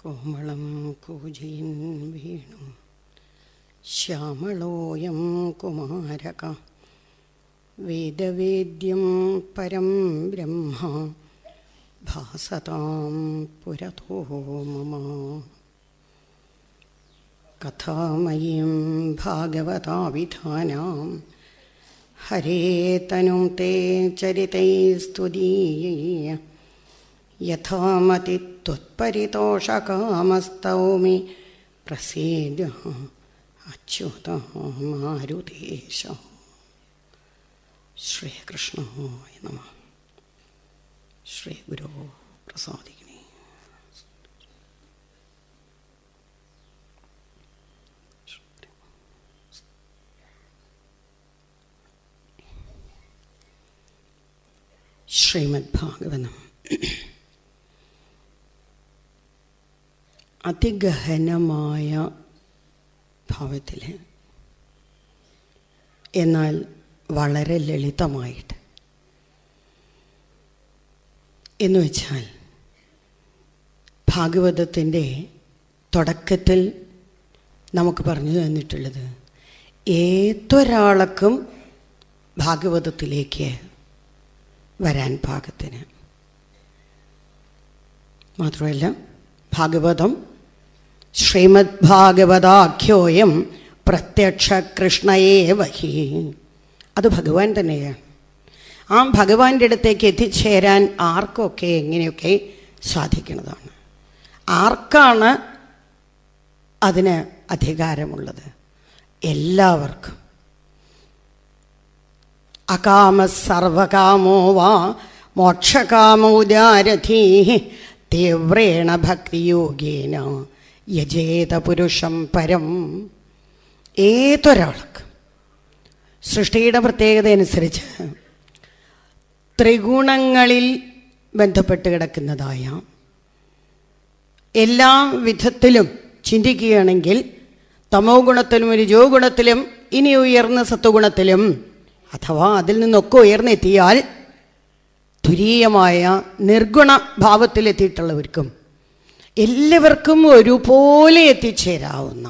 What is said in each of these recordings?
കോമളം കൂജയൻ വീണു ശ്യാമളോയം കുമാരക വേദവേദ്യം പരം ബ്രഹ്മ ഭാസതാം പുരതോ മമ കഥാമയീം ഭാഗവതാവിധാന ഹരേ തനും തേ ചരിതൈസ്തുതീയ यथामतित्वत्परितोषकामस्तौमि प्रसीद अच्युत मारुतेश श्रीकृष्ण नम श्री श्रीगुरो प्रसाद श्रीमद्भागवनम् അതിഗഹനമായ ഭാവത്തിൽ എന്നാൽ വളരെ ലളിതമായിട്ട് എന്ന് വെച്ചാൽ ഭാഗവതത്തിൻ്റെ തുടക്കത്തിൽ നമുക്ക് പറഞ്ഞു തന്നിട്ടുള്ളത് ഏതൊരാൾക്കും ഭാഗവതത്തിലേക്ക് വരാൻ പാകത്തിന് മാത്രമല്ല ഭാഗവതം ശ്രീമദ്ഭാഗവതാഖ്യോയം പ്രത്യക്ഷ കൃഷ്ണയേ വഹി അത് ഭഗവാൻ തന്നെയാണ് ആ ഭഗവാന്റെ അടുത്തേക്ക് എത്തിച്ചേരാൻ ആർക്കൊക്കെ എങ്ങനെയൊക്കെ സാധിക്കുന്നതാണ് ആർക്കാണ് അതിന് അധികാരമുള്ളത് എല്ലാവർക്കും അകാമ സർവകാമോ വാ മോക്ഷകാമോദാരഥീ തീവ്രേണ ഭക്തിയോഗേന യജേത പുരുഷം പരം ഏതൊരാൾക്ക് സൃഷ്ടിയുടെ പ്രത്യേകത അനുസരിച്ച് ത്രിഗുണങ്ങളിൽ ബന്ധപ്പെട്ട് കിടക്കുന്നതായ എല്ലാ വിധത്തിലും ചിന്തിക്കുകയാണെങ്കിൽ തമോ ഗുണത്തിലും ഒരു ജോ ഗുണത്തിലും ഇനി ഉയർന്ന സത്വഗുണത്തിലും അഥവാ അതിൽ നിന്നൊക്കെ ഉയർന്നെത്തിയാൽ തുരീയമായ നിർഗുണ ഭാവത്തിലെത്തിയിട്ടുള്ളവർക്കും എല്ലാവർക്കും ഒരുപോലെ എത്തിച്ചേരാവുന്ന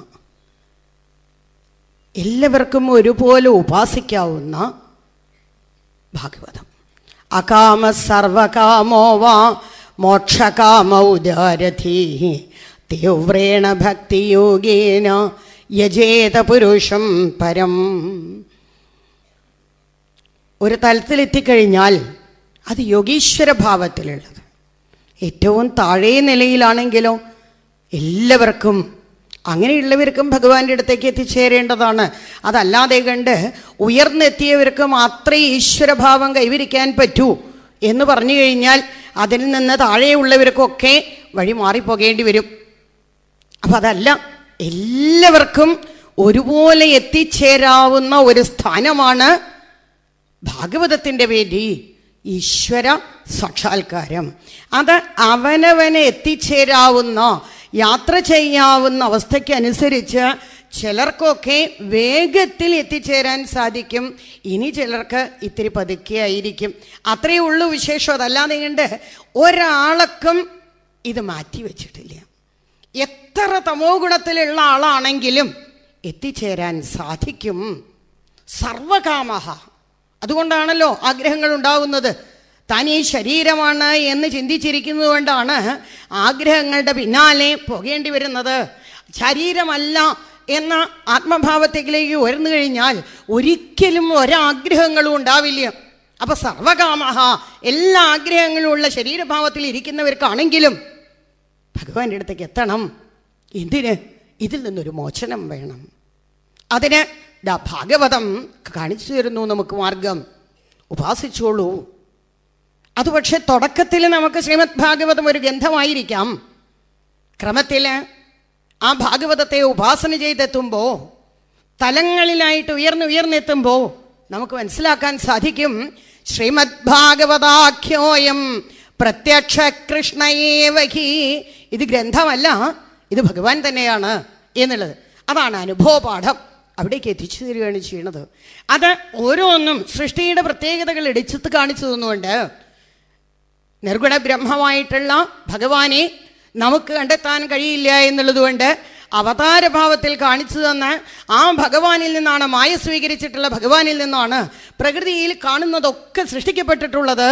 എല്ലാവർക്കും ഒരുപോലെ ഉപാസിക്കാവുന്ന ഭാഗവതം അകാമ സർവകാമോ വാ മോക്ഷകാമ ഉദാരഥീ തീവ്രേണ ഭക്തിയോഗേന യജേത പുരുഷം പരം ഒരു തലത്തിലെത്തിക്കഴിഞ്ഞാൽ അത് യോഗീശ്വര ഭാവത്തിലുള്ളത് ഏറ്റവും താഴേ നിലയിലാണെങ്കിലോ എല്ലാവർക്കും അങ്ങനെയുള്ളവർക്കും ഭഗവാന്റെ അടുത്തേക്ക് എത്തിച്ചേരേണ്ടതാണ് അതല്ലാതെ കണ്ട് ഉയർന്നെത്തിയവർക്ക് മാത്രമേ ഈശ്വരഭാവം കൈവരിക്കാൻ പറ്റൂ എന്ന് പറഞ്ഞു കഴിഞ്ഞാൽ അതിൽ നിന്ന് താഴെയുള്ളവർക്കൊക്കെ വഴി മാറിപ്പോകേണ്ടി വരും അപ്പം അതല്ല എല്ലാവർക്കും ഒരുപോലെ എത്തിച്ചേരാവുന്ന ഒരു സ്ഥാനമാണ് ഭാഗവതത്തിൻ്റെ വേണ്ടി ഈശ്വര സാക്ഷാത്കാരം അത് അവനവനെ എത്തിച്ചേരാവുന്ന യാത്ര ചെയ്യാവുന്ന അവസ്ഥയ്ക്കനുസരിച്ച് ചിലർക്കൊക്കെ വേഗത്തിൽ എത്തിച്ചേരാൻ സാധിക്കും ഇനി ചിലർക്ക് ഇത്തിരി പതുക്കെയായിരിക്കും അത്രയേ ഉള്ളൂ വിശേഷം അതല്ലാതെ കണ്ട് ഒരാൾക്കും ഇത് മാറ്റി വെച്ചിട്ടില്ല എത്ര തമോ ഗുണത്തിലുള്ള ആളാണെങ്കിലും എത്തിച്ചേരാൻ സാധിക്കും സർവകാമഹ അതുകൊണ്ടാണല്ലോ ആഗ്രഹങ്ങൾ ഉണ്ടാകുന്നത് താൻ ഈ ശരീരമാണ് എന്ന് ചിന്തിച്ചിരിക്കുന്നത് കൊണ്ടാണ് ആഗ്രഹങ്ങളുടെ പിന്നാലെ പോകേണ്ടി വരുന്നത് ശരീരമല്ല എന്ന ആത്മഭാവത്തേക്കിലേക്ക് ഉയർന്നു കഴിഞ്ഞാൽ ഒരിക്കലും ഒരാഗ്രഹങ്ങളും ഉണ്ടാവില്ല അപ്പൊ സർവകാമഹ എല്ലാ ആഗ്രഹങ്ങളും ഉള്ള ശരീരഭാവത്തിൽ ഇരിക്കുന്നവർക്കാണെങ്കിലും ഭഗവാന്റെ അടുത്തേക്ക് എത്തണം എന്തിന് ഇതിൽ നിന്നൊരു മോചനം വേണം അതിന് ഭാഗവതം കാണിച്ചു തരുന്നു നമുക്ക് മാർഗം ഉപാസിച്ചോളൂ അതുപക്ഷെ തുടക്കത്തിൽ നമുക്ക് ശ്രീമദ് ഭാഗവതം ഒരു ഗ്രന്ഥമായിരിക്കാം ക്രമത്തിൽ ആ ഭാഗവതത്തെ ഉപാസന ചെയ്തെത്തുമ്പോൾ തലങ്ങളിലായിട്ട് ഉയർന്നു ഉയർന്നെത്തുമ്പോൾ നമുക്ക് മനസ്സിലാക്കാൻ സാധിക്കും ശ്രീമദ് ഭാഗവതാഖ്യോയം പ്രത്യക്ഷ കൃഷ്ണയേവഹി ഇത് ഗ്രന്ഥമല്ല ഇത് ഭഗവാൻ തന്നെയാണ് എന്നുള്ളത് അതാണ് അനുഭവപാഠം അവിടേക്ക് എത്തിച്ചു തരികയാണ് ചെയ്യണത് അത് ഓരോന്നും സൃഷ്ടിയുടെ പ്രത്യേകതകൾ ഇടിച്ചത്ത് കാണിച്ചു തന്നുകൊണ്ട് നിർഗുണ ബ്രഹ്മമായിട്ടുള്ള ഭഗവാനെ നമുക്ക് കണ്ടെത്താൻ കഴിയില്ല കൊണ്ട് അവതാരഭാവത്തിൽ കാണിച്ചു തന്ന ആ ഭഗവാനിൽ നിന്നാണ് മായ സ്വീകരിച്ചിട്ടുള്ള ഭഗവാനിൽ നിന്നാണ് പ്രകൃതിയിൽ കാണുന്നതൊക്കെ സൃഷ്ടിക്കപ്പെട്ടിട്ടുള്ളത്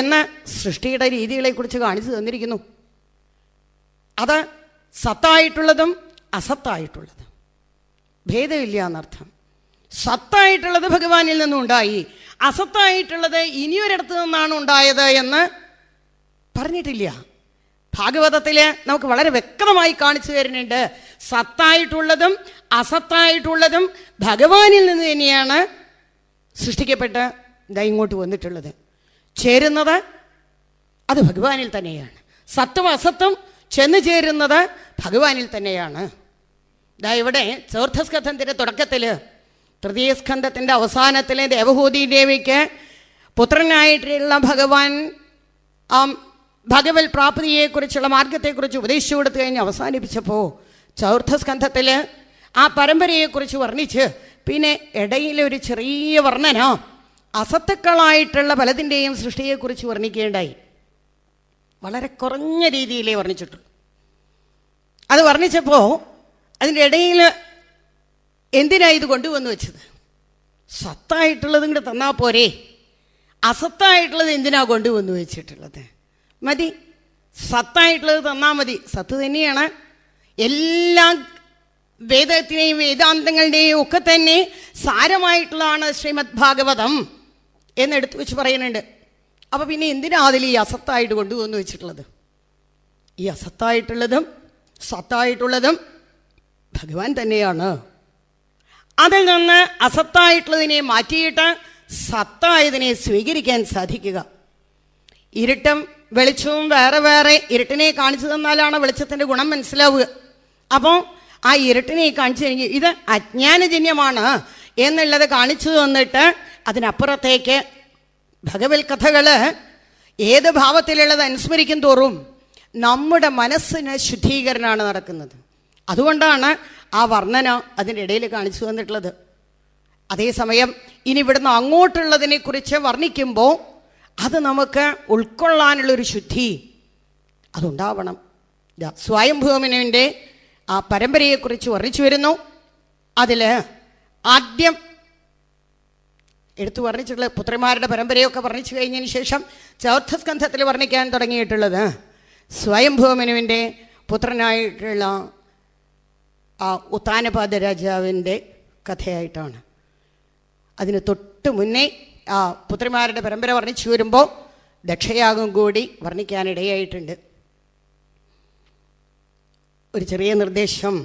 എന്ന് സൃഷ്ടിയുടെ രീതികളെക്കുറിച്ച് കാണിച്ചു തന്നിരിക്കുന്നു അത് സത്തായിട്ടുള്ളതും അസത്തായിട്ടുള്ളതും ഭേദമില്ല എന്നർത്ഥം സത്തായിട്ടുള്ളത് ഭഗവാനിൽ ഉണ്ടായി അസത്തായിട്ടുള്ളത് ഇനിയൊരിടത്തു നിന്നാണ് ഉണ്ടായത് എന്ന് പറഞ്ഞിട്ടില്ല ഭാഗവതത്തിൽ നമുക്ക് വളരെ വ്യക്തമായി കാണിച്ചു തരുന്നുണ്ട് സത്തായിട്ടുള്ളതും അസത്തായിട്ടുള്ളതും ഭഗവാനിൽ നിന്ന് തന്നെയാണ് സൃഷ്ടിക്കപ്പെട്ട് ഇതാ ഇങ്ങോട്ട് വന്നിട്ടുള്ളത് ചേരുന്നത് അത് ഭഗവാനിൽ തന്നെയാണ് സത്വം അസത്വം ചെന്ന് ചേരുന്നത് ഭഗവാനിൽ തന്നെയാണ് ദാ ഇവിടെ ചതുർത്ഥസ്കന്ധത്തിൻ്റെ തുടക്കത്തിൽ തൃതീയ സ്കന്ധത്തിൻ്റെ അവസാനത്തിൽ ദേവഹൂതി ദേവിക്ക് പുത്രനായിട്ടുള്ള ഭഗവാൻ ആ ഭഗവത് പ്രാപ്തിയെക്കുറിച്ചുള്ള മാർഗത്തെക്കുറിച്ച് ഉപദേശിച്ചു കൊടുത്തു കഴിഞ്ഞ് അവസാനിപ്പിച്ചപ്പോൾ ചതുർത്ഥസ്കന്ധത്തിൽ ആ പരമ്പരയെക്കുറിച്ച് വർണ്ണിച്ച് പിന്നെ ഇടയിലൊരു ചെറിയ വർണ്ണന അസത്തുക്കളായിട്ടുള്ള പലതിൻ്റെയും സൃഷ്ടിയെക്കുറിച്ച് വർണ്ണിക്കേണ്ടായി വളരെ കുറഞ്ഞ രീതിയിലേ വർണ്ണിച്ചിട്ടുള്ളൂ അത് വർണ്ണിച്ചപ്പോൾ അതിൻ്റെ ഇടയിൽ എന്തിനാ ഇത് കൊണ്ടുവന്ന് വെച്ചത് സ്വത്തായിട്ടുള്ളതും കൂടെ തന്നാൽ പോരേ അസത്തായിട്ടുള്ളത് എന്തിനാ കൊണ്ടുവന്ന് വെച്ചിട്ടുള്ളത് മതി സത്തായിട്ടുള്ളത് തന്നാൽ മതി സത്ത് തന്നെയാണ് എല്ലാ വേദത്തിനെയും വേദാന്തങ്ങളുടെയും ഒക്കെ തന്നെ സാരമായിട്ടുള്ളതാണ് ശ്രീമദ് ഭാഗവതം എന്നെടുത്ത് വെച്ച് പറയുന്നുണ്ട് അപ്പോൾ പിന്നെ എന്തിനാ അതിൽ ഈ അസത്തായിട്ട് കൊണ്ടുവന്ന് വെച്ചിട്ടുള്ളത് ഈ അസത്തായിട്ടുള്ളതും സത്തായിട്ടുള്ളതും ഭഗവാൻ തന്നെയാണ് അതിൽ നിന്ന് അസത്തായിട്ടുള്ളതിനെ മാറ്റിയിട്ട് സത്തായതിനെ സ്വീകരിക്കാൻ സാധിക്കുക ഇരുട്ടും വെളിച്ചവും വേറെ വേറെ ഇരുട്ടിനെ കാണിച്ചു തന്നാലാണ് വെളിച്ചത്തിൻ്റെ ഗുണം മനസ്സിലാവുക അപ്പോൾ ആ ഇരുട്ടിനെ കാണിച്ചു കഴിഞ്ഞ് ഇത് അജ്ഞാനജന്യമാണ് എന്നുള്ളത് കാണിച്ചു തന്നിട്ട് അതിനപ്പുറത്തേക്ക് ഭഗവത് കഥകൾ ഏത് ഭാവത്തിലുള്ളത് അനുസ്മരിക്കും തോറും നമ്മുടെ മനസ്സിന് ശുദ്ധീകരണമാണ് നടക്കുന്നത് അതുകൊണ്ടാണ് ആ വർണ്ണന അതിൻ്റെ ഇടയിൽ കാണിച്ചു തന്നിട്ടുള്ളത് അതേസമയം ഇനി ഇവിടുന്ന് അങ്ങോട്ടുള്ളതിനെക്കുറിച്ച് വർണ്ണിക്കുമ്പോൾ അത് നമുക്ക് ഉൾക്കൊള്ളാനുള്ളൊരു ശുദ്ധി അതുണ്ടാവണം സ്വയംഭൂമിനുവിൻ്റെ ആ പരമ്പരയെക്കുറിച്ച് വർണ്ണിച്ചു വരുന്നു അതിൽ ആദ്യം എടുത്തു വർണ്ണിച്ചിട്ടുള്ള പുത്രിമാരുടെ പരമ്പരയൊക്കെ വർണ്ണിച്ചു കഴിഞ്ഞതിന് ശേഷം സ്കന്ധത്തിൽ വർണ്ണിക്കാൻ തുടങ്ങിയിട്ടുള്ളത് സ്വയംഭൂമിനുവിൻ്റെ പുത്രനായിട്ടുള്ള ആ ഉത്താനപാദ രാജാവിൻ്റെ കഥയായിട്ടാണ് അതിന് തൊട്ട് മുന്നേ ആ പുത്രിമാരുടെ പരമ്പര വർണ്ണിച്ചു വരുമ്പോൾ ദക്ഷയാഗം കൂടി വർണ്ണിക്കാനിടയായിട്ടുണ്ട് ഒരു ചെറിയ നിർദ്ദേശം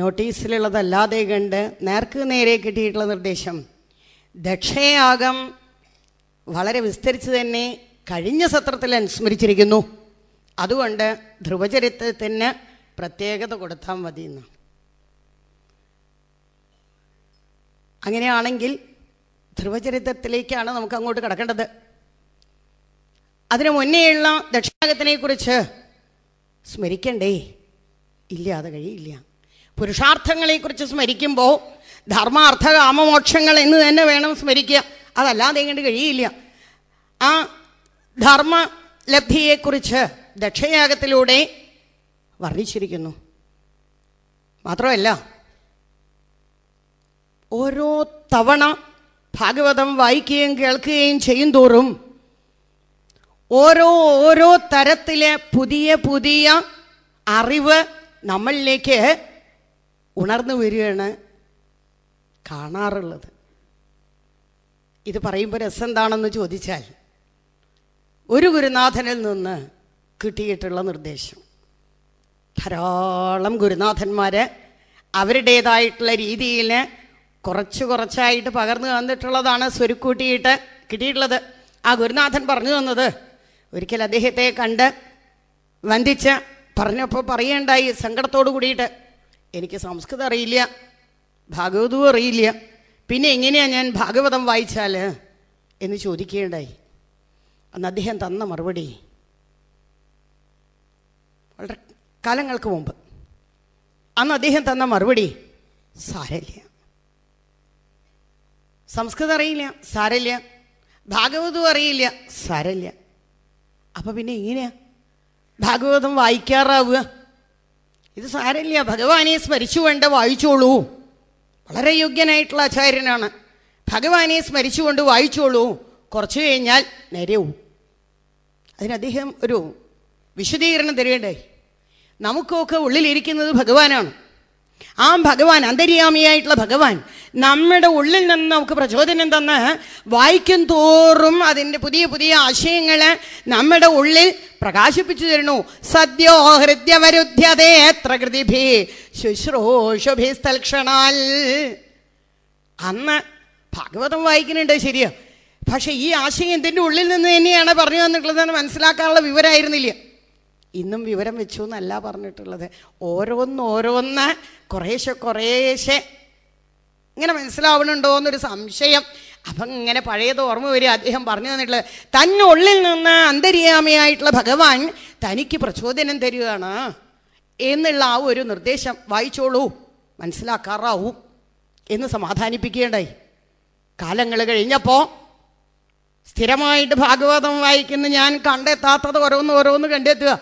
നോട്ടീസിലുള്ളതല്ലാതെ കണ്ട് നേർക്ക് നേരെ കിട്ടിയിട്ടുള്ള നിർദ്ദേശം ദക്ഷയാഗം വളരെ വിസ്തരിച്ച് തന്നെ കഴിഞ്ഞ സത്രത്തിൽ അനുസ്മരിച്ചിരിക്കുന്നു അതുകൊണ്ട് ധ്രുവചരിത്രത്തിന് പ്രത്യേകത കൊടുത്താൽ മതി എന്ന് അങ്ങനെയാണെങ്കിൽ ധ്രുവചരിത്രത്തിലേക്കാണ് നമുക്ക് അങ്ങോട്ട് കിടക്കേണ്ടത് അതിനു മുന്നേയുള്ള ദക്ഷിണാഗത്തിനെക്കുറിച്ച് സ്മരിക്കണ്ടേ ഇല്ല അത് കഴിയില്ല പുരുഷാർത്ഥങ്ങളെക്കുറിച്ച് സ്മരിക്കുമ്പോൾ ധർമാർത്ഥ കാമമോക്ഷങ്ങൾ എന്ന് തന്നെ വേണം സ്മരിക്കുക അതല്ലാതെ കണ്ട് കഴിയില്ല ആ ധർമ്മലബ്ധിയെക്കുറിച്ച് ദക്ഷയാഗത്തിലൂടെ വർണ്ണിച്ചിരിക്കുന്നു മാത്രമല്ല ഓരോ തവണ ഭാഗവതം വായിക്കുകയും കേൾക്കുകയും ചെയ്യും തോറും ഓരോ ഓരോ തരത്തിലെ പുതിയ പുതിയ അറിവ് നമ്മളിലേക്ക് ഉണർന്നു വരികയാണ് കാണാറുള്ളത് ഇത് പറയുമ്പോൾ രസെന്താണെന്ന് ചോദിച്ചാൽ ഒരു ഗുരുനാഥനിൽ നിന്ന് കിട്ടിയിട്ടുള്ള നിർദ്ദേശം ധാരാളം ഗുരുനാഥന്മാർ അവരുടേതായിട്ടുള്ള രീതിയിൽ കുറച്ച് കുറച്ചായിട്ട് പകർന്നു തന്നിട്ടുള്ളതാണ് സ്വരുക്കൂട്ടിയിട്ട് കിട്ടിയിട്ടുള്ളത് ആ ഗുരുനാഥൻ പറഞ്ഞു തന്നത് ഒരിക്കൽ അദ്ദേഹത്തെ കണ്ട് വന്ദിച്ച് പറഞ്ഞപ്പോൾ പറയേണ്ടായി സങ്കടത്തോടു കൂടിയിട്ട് എനിക്ക് സംസ്കൃതം അറിയില്ല ഭാഗവതവും അറിയില്ല പിന്നെ എങ്ങനെയാണ് ഞാൻ ഭാഗവതം വായിച്ചാൽ എന്ന് ചോദിക്കേണ്ടായി അന്ന് അദ്ദേഹം തന്ന മറുപടി വളരെ കാലങ്ങൾക്ക് മുമ്പ് അന്ന് അദ്ദേഹം തന്ന മറുപടി സാരല്ല സംസ്കൃതം അറിയില്ല സാരല്ല ഭാഗവതവും അറിയില്ല സാരല്ല അപ്പം പിന്നെ എങ്ങനെയാ ഭാഗവതം വായിക്കാറാവുക ഇത് സാരല്ല ഭഗവാനെ സ്മരിച്ചു വേണ്ട വായിച്ചോളൂ വളരെ യോഗ്യനായിട്ടുള്ള ആചാര്യനാണ് ഭഗവാനെ സ്മരിച്ചുകൊണ്ട് വായിച്ചോളൂ കുറച്ചു കഴിഞ്ഞാൽ നേരെ അതിന് അദ്ദേഹം ഒരു വിശദീകരണം തരേണ്ടായി നമുക്കൊക്കെ ഉള്ളിലിരിക്കുന്നത് ഭഗവാനാണ് ആ ഭഗവാൻ അന്തര്യാമിയായിട്ടുള്ള ഭഗവാൻ നമ്മുടെ ഉള്ളിൽ നിന്ന് നമുക്ക് പ്രചോദനം തന്ന് വായിക്കും തോറും അതിൻ്റെ പുതിയ പുതിയ ആശയങ്ങൾ നമ്മുടെ ഉള്ളിൽ പ്രകാശിപ്പിച്ചു തരണു സദ്യോ ഹൃദ്യവരുദ്ധ്യതേ പ്രകൃതിഭി അന്ന് ഭാഗവതം വായിക്കുന്നുണ്ട് ശരിയാ പക്ഷേ ഈ ആശയം എന്തിൻ്റെ ഉള്ളിൽ നിന്ന് തന്നെയാണ് പറഞ്ഞു തന്നിട്ടുള്ളതെന്ന് മനസ്സിലാക്കാനുള്ള വിവരമായിരുന്നില്ല ഇന്നും വിവരം വെച്ചു എന്നല്ല പറഞ്ഞിട്ടുള്ളത് ഓരോന്ന് ഓരോന്ന് കുറേശ്ശെ കുറേശ്ശെ ഇങ്ങനെ മനസ്സിലാവണുണ്ടോ എന്നൊരു സംശയം അപ്പം ഇങ്ങനെ പഴയത് ഓർമ്മ വരിക അദ്ദേഹം പറഞ്ഞു തന്നിട്ടുള്ളത് തന്നുള്ളിൽ നിന്ന് അന്തര്യാമിയായിട്ടുള്ള ഭഗവാൻ തനിക്ക് പ്രചോദനം തരികയാണ് എന്നുള്ള ആ ഒരു നിർദ്ദേശം വായിച്ചോളൂ മനസ്സിലാക്കാറാവൂ എന്ന് സമാധാനിപ്പിക്കേണ്ടായി കാലങ്ങൾ കഴിഞ്ഞപ്പോൾ സ്ഥിരമായിട്ട് ഭാഗവതം വായിക്കുന്ന ഞാൻ കണ്ടെത്താത്തത് ഓരോന്ന് ഓരോന്ന് കണ്ടെത്തുക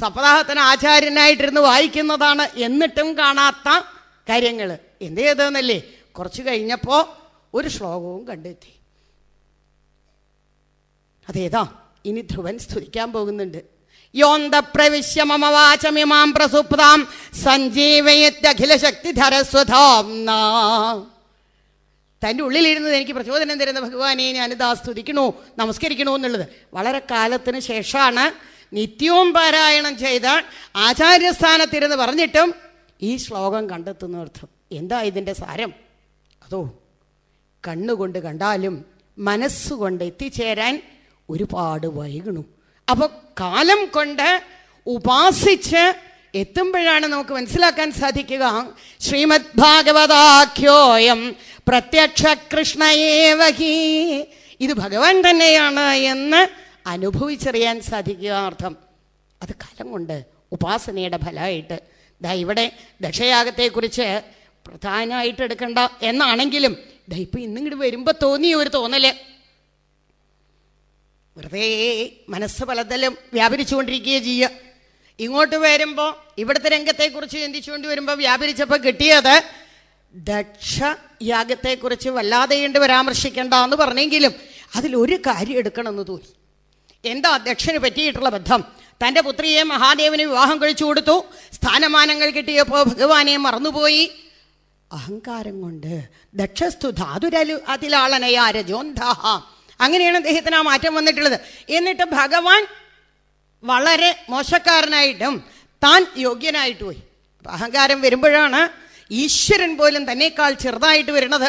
സപ്താഹത്തിന് ആചാര്യനായിട്ടിരുന്ന് വായിക്കുന്നതാണ് എന്നിട്ടും കാണാത്ത കാര്യങ്ങൾ എന്ത് ചെയ്തതെന്നല്ലേ കുറച്ച് കഴിഞ്ഞപ്പോൾ ഒരു ശ്ലോകവും കണ്ടെത്തി അതേതാ ഇനി ധ്രുവൻ സ്തുതിക്കാൻ പോകുന്നുണ്ട് യോന്തപ്രവിശ്യ മമ തൻ്റെ ഉള്ളിലിരുന്നത് എനിക്ക് പ്രചോദനം തരുന്ന ഭഗവാനെ ഞാനിതാ സ്തുതിക്കണോ നമസ്കരിക്കണോ എന്നുള്ളത് വളരെ കാലത്തിന് ശേഷമാണ് നിത്യവും പാരായണം ചെയ്താൽ ആചാര്യസ്ഥാനത്തിരുന്ന് പറഞ്ഞിട്ടും ഈ ശ്ലോകം കണ്ടെത്തുന്ന അർത്ഥം എന്താ ഇതിൻ്റെ സാരം അതോ കണ്ണുകൊണ്ട് കണ്ടാലും മനസ്സുകൊണ്ട് എത്തിച്ചേരാൻ ഒരുപാട് വൈകണു അപ്പോൾ കാലം കൊണ്ട് ഉപാസിച്ച് എത്തുമ്പോഴാണ് നമുക്ക് മനസ്സിലാക്കാൻ സാധിക്കുക ശ്രീമദ് ഭാഗവതാഖ്യോയം പ്രത്യക്ഷ കൃഷ്ണയേവഹി ഇത് ഭഗവാൻ തന്നെയാണ് എന്ന് അനുഭവിച്ചറിയാൻ സാധിക്കുക അർത്ഥം അത് കാലം കൊണ്ട് ഉപാസനയുടെ ഫലമായിട്ട് ദാ ഇവിടെ ദക്ഷയാഗത്തെക്കുറിച്ച് പ്രധാനമായിട്ട് എടുക്കണ്ട എന്നാണെങ്കിലും ദാ ഇപ്പം ഇന്നിങ്ങോട്ട് വരുമ്പോൾ തോന്നിയ ഒരു തോന്നൽ വെറുതെ മനസ്സ് പലതലും വ്യാപരിച്ചുകൊണ്ടിരിക്കുകയോ ചെയ്യുക ഇങ്ങോട്ട് വരുമ്പോൾ ഇവിടുത്തെ രംഗത്തെക്കുറിച്ച് ചിന്തിച്ചുകൊണ്ട് വരുമ്പോൾ വ്യാപരിച്ചപ്പോൾ കിട്ടിയത് ദക്ഷയാഗത്തെക്കുറിച്ച് വല്ലാതെ കണ്ട് പരാമർശിക്കേണ്ട എന്ന് പറഞ്ഞെങ്കിലും അതിലൊരു കാര്യം എടുക്കണമെന്ന് തോന്നി എന്താ ദക്ഷന് പറ്റിയിട്ടുള്ള ബന്ധം തൻ്റെ പുത്രിയെ മഹാദേവന് വിവാഹം കഴിച്ചു കൊടുത്തു സ്ഥാനമാനങ്ങൾ കിട്ടിയപ്പോൾ ഭഗവാനെ മറന്നുപോയി അഹങ്കാരം കൊണ്ട് ദക്ഷസ്തു ധാതുരലു അതിലാളനയാ രജോന്ധാഹ അങ്ങനെയാണ് അദ്ദേഹത്തിന് ആ മാറ്റം വന്നിട്ടുള്ളത് എന്നിട്ട് ഭഗവാൻ വളരെ മോശക്കാരനായിട്ടും താൻ യോഗ്യനായിട്ട് പോയി അഹങ്കാരം വരുമ്പോഴാണ് ഈശ്വരൻ പോലും തന്നെക്കാൾ ചെറുതായിട്ട് വരുന്നത്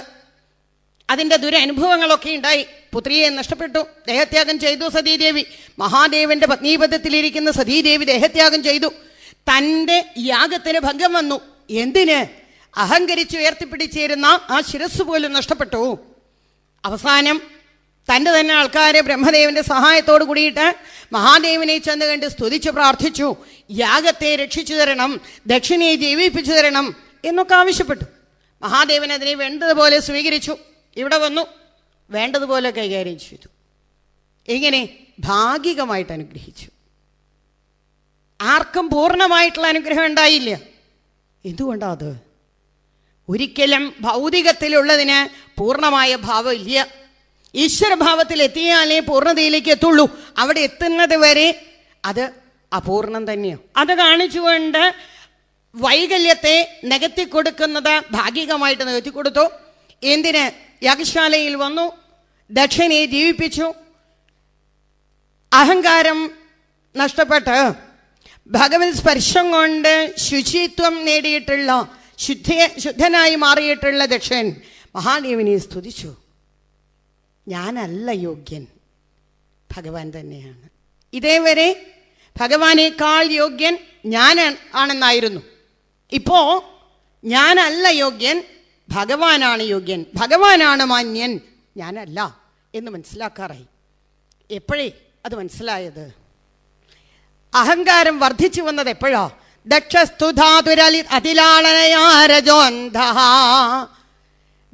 അതിൻ്റെ ദുരനുഭവങ്ങളൊക്കെ ഉണ്ടായി പുത്രിയെ നഷ്ടപ്പെട്ടു ദേഹത്യാഗം ചെയ്തു സതീദേവി മഹാദേവന്റെ പത്നീപഥത്തിലിരിക്കുന്ന സതീദേവി ദേഹത്യാഗം ചെയ്തു തൻ്റെ യാഗത്തിന് ഭംഗം വന്നു എന്തിന് അഹങ്കരിച്ച് ഉയർത്തിപ്പിടിച്ചിരുന്ന ആ ശിരസ് പോലും നഷ്ടപ്പെട്ടു അവസാനം തൻ്റെ തന്നെ ആൾക്കാരെ ബ്രഹ്മദേവന്റെ സഹായത്തോട് കൂടിയിട്ട് മഹാദേവനെ ചെന്ന് കണ്ട് സ്തുതിച്ച് പ്രാർത്ഥിച്ചു യാഗത്തെ രക്ഷിച്ചു തരണം ദക്ഷിണയെ ജീവിപ്പിച്ചു തരണം എന്നൊക്കെ ആവശ്യപ്പെട്ടു മഹാദേവൻ അതിനെ വേണ്ടതുപോലെ സ്വീകരിച്ചു ഇവിടെ വന്നു വേണ്ടതുപോലെ കൈകാര്യം ചെയ്തു ഇങ്ങനെ ഭാഗികമായിട്ട് അനുഗ്രഹിച്ചു ആർക്കും പൂർണ്ണമായിട്ടുള്ള അനുഗ്രഹം ഉണ്ടായില്ല എന്തുകൊണ്ടാണ് അത് ഒരിക്കലും ഭൗതികത്തിലുള്ളതിന് പൂർണ്ണമായ ഭാവം ഇല്ല ഈശ്വരഭാവത്തിൽ എത്തിയാലേ പൂർണ്ണതയിലേക്ക് എത്തുള്ളൂ അവിടെ എത്തുന്നത് വരെ അത് അപൂർണം തന്നെയാണ് അത് കാണിച്ചുകൊണ്ട് വൈകല്യത്തെ നികത്തി കൊടുക്കുന്നത് ഭാഗികമായിട്ട് നികത്തി കൊടുത്തു എന്തിന് യാഗശാലയിൽ വന്നു ദക്ഷനെ ജീവിപ്പിച്ചു അഹങ്കാരം നഷ്ടപ്പെട്ട് ഭഗവത് സ്പർശം കൊണ്ട് ശുചിത്വം നേടിയിട്ടുള്ള ശുദ്ധ ശുദ്ധനായി മാറിയിട്ടുള്ള ദക്ഷൻ മഹാദേവിനെ സ്തുതിച്ചു ഞാനല്ല യോഗ്യൻ ഭഗവാൻ തന്നെയാണ് ഇതേവരെ ഭഗവാനേക്കാൾ യോഗ്യൻ ഞാൻ ആണെന്നായിരുന്നു ഇപ്പോൾ ഞാനല്ല യോഗ്യൻ ഭഗവാനാണ് യോഗ്യൻ ഭഗവാനാണ് മാന്യൻ ഞാനല്ല എന്ന് മനസ്സിലാക്കാറായി എപ്പോഴേ അത് മനസ്സിലായത് അഹങ്കാരം വർദ്ധിച്ചു വന്നത് എപ്പോഴാ ദക്ഷസ്തുധാതുരലി അതിലാളനയാരജോന്ധ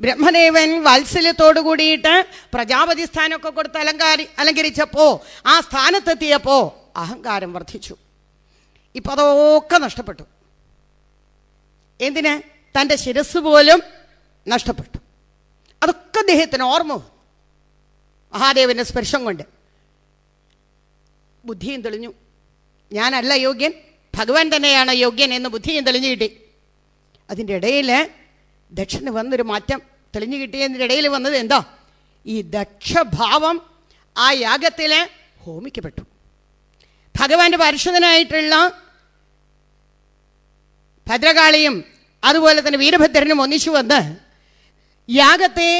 ബ്രഹ്മദേവൻ വാത്സല്യത്തോടു കൂടിയിട്ട് പ്രജാപതി സ്ഥാനമൊക്കെ കൊടുത്ത് അലങ്കാരി അലങ്കരിച്ചപ്പോൾ ആ സ്ഥാനത്തെത്തിയപ്പോൾ അഹങ്കാരം വർദ്ധിച്ചു ഇപ്പൊ അതൊക്കെ നഷ്ടപ്പെട്ടു എന്തിന് തൻ്റെ ശിരസ് പോലും നഷ്ടപ്പെട്ടു അതൊക്കെ അദ്ദേഹത്തിന് ഓർമ്മ വന്നു മഹാദേവൻ്റെ സ്പർശം കൊണ്ട് ബുദ്ധിയും തെളിഞ്ഞു ഞാനല്ല യോഗ്യൻ ഭഗവാൻ തന്നെയാണ് യോഗ്യൻ എന്ന് ബുദ്ധിയും തെളിഞ്ഞു കിട്ടി അതിൻ്റെ ഇടയിൽ ദക്ഷിണ വന്നൊരു മാറ്റം തെളിഞ്ഞു കിട്ടിയതിൻ്റെ ഇടയിൽ വന്നത് എന്താ ഈ ദക്ഷഭാവം ആ യാഗത്തിൽ ഹോമിക്കപ്പെട്ടു ഭഗവാന്റെ പരിശുദ്ധനായിട്ടുള്ള ഭദ്രകാളിയും അതുപോലെ തന്നെ വീരഭദ്രനും ഒന്നിച്ചു വന്ന് യാഗത്തെ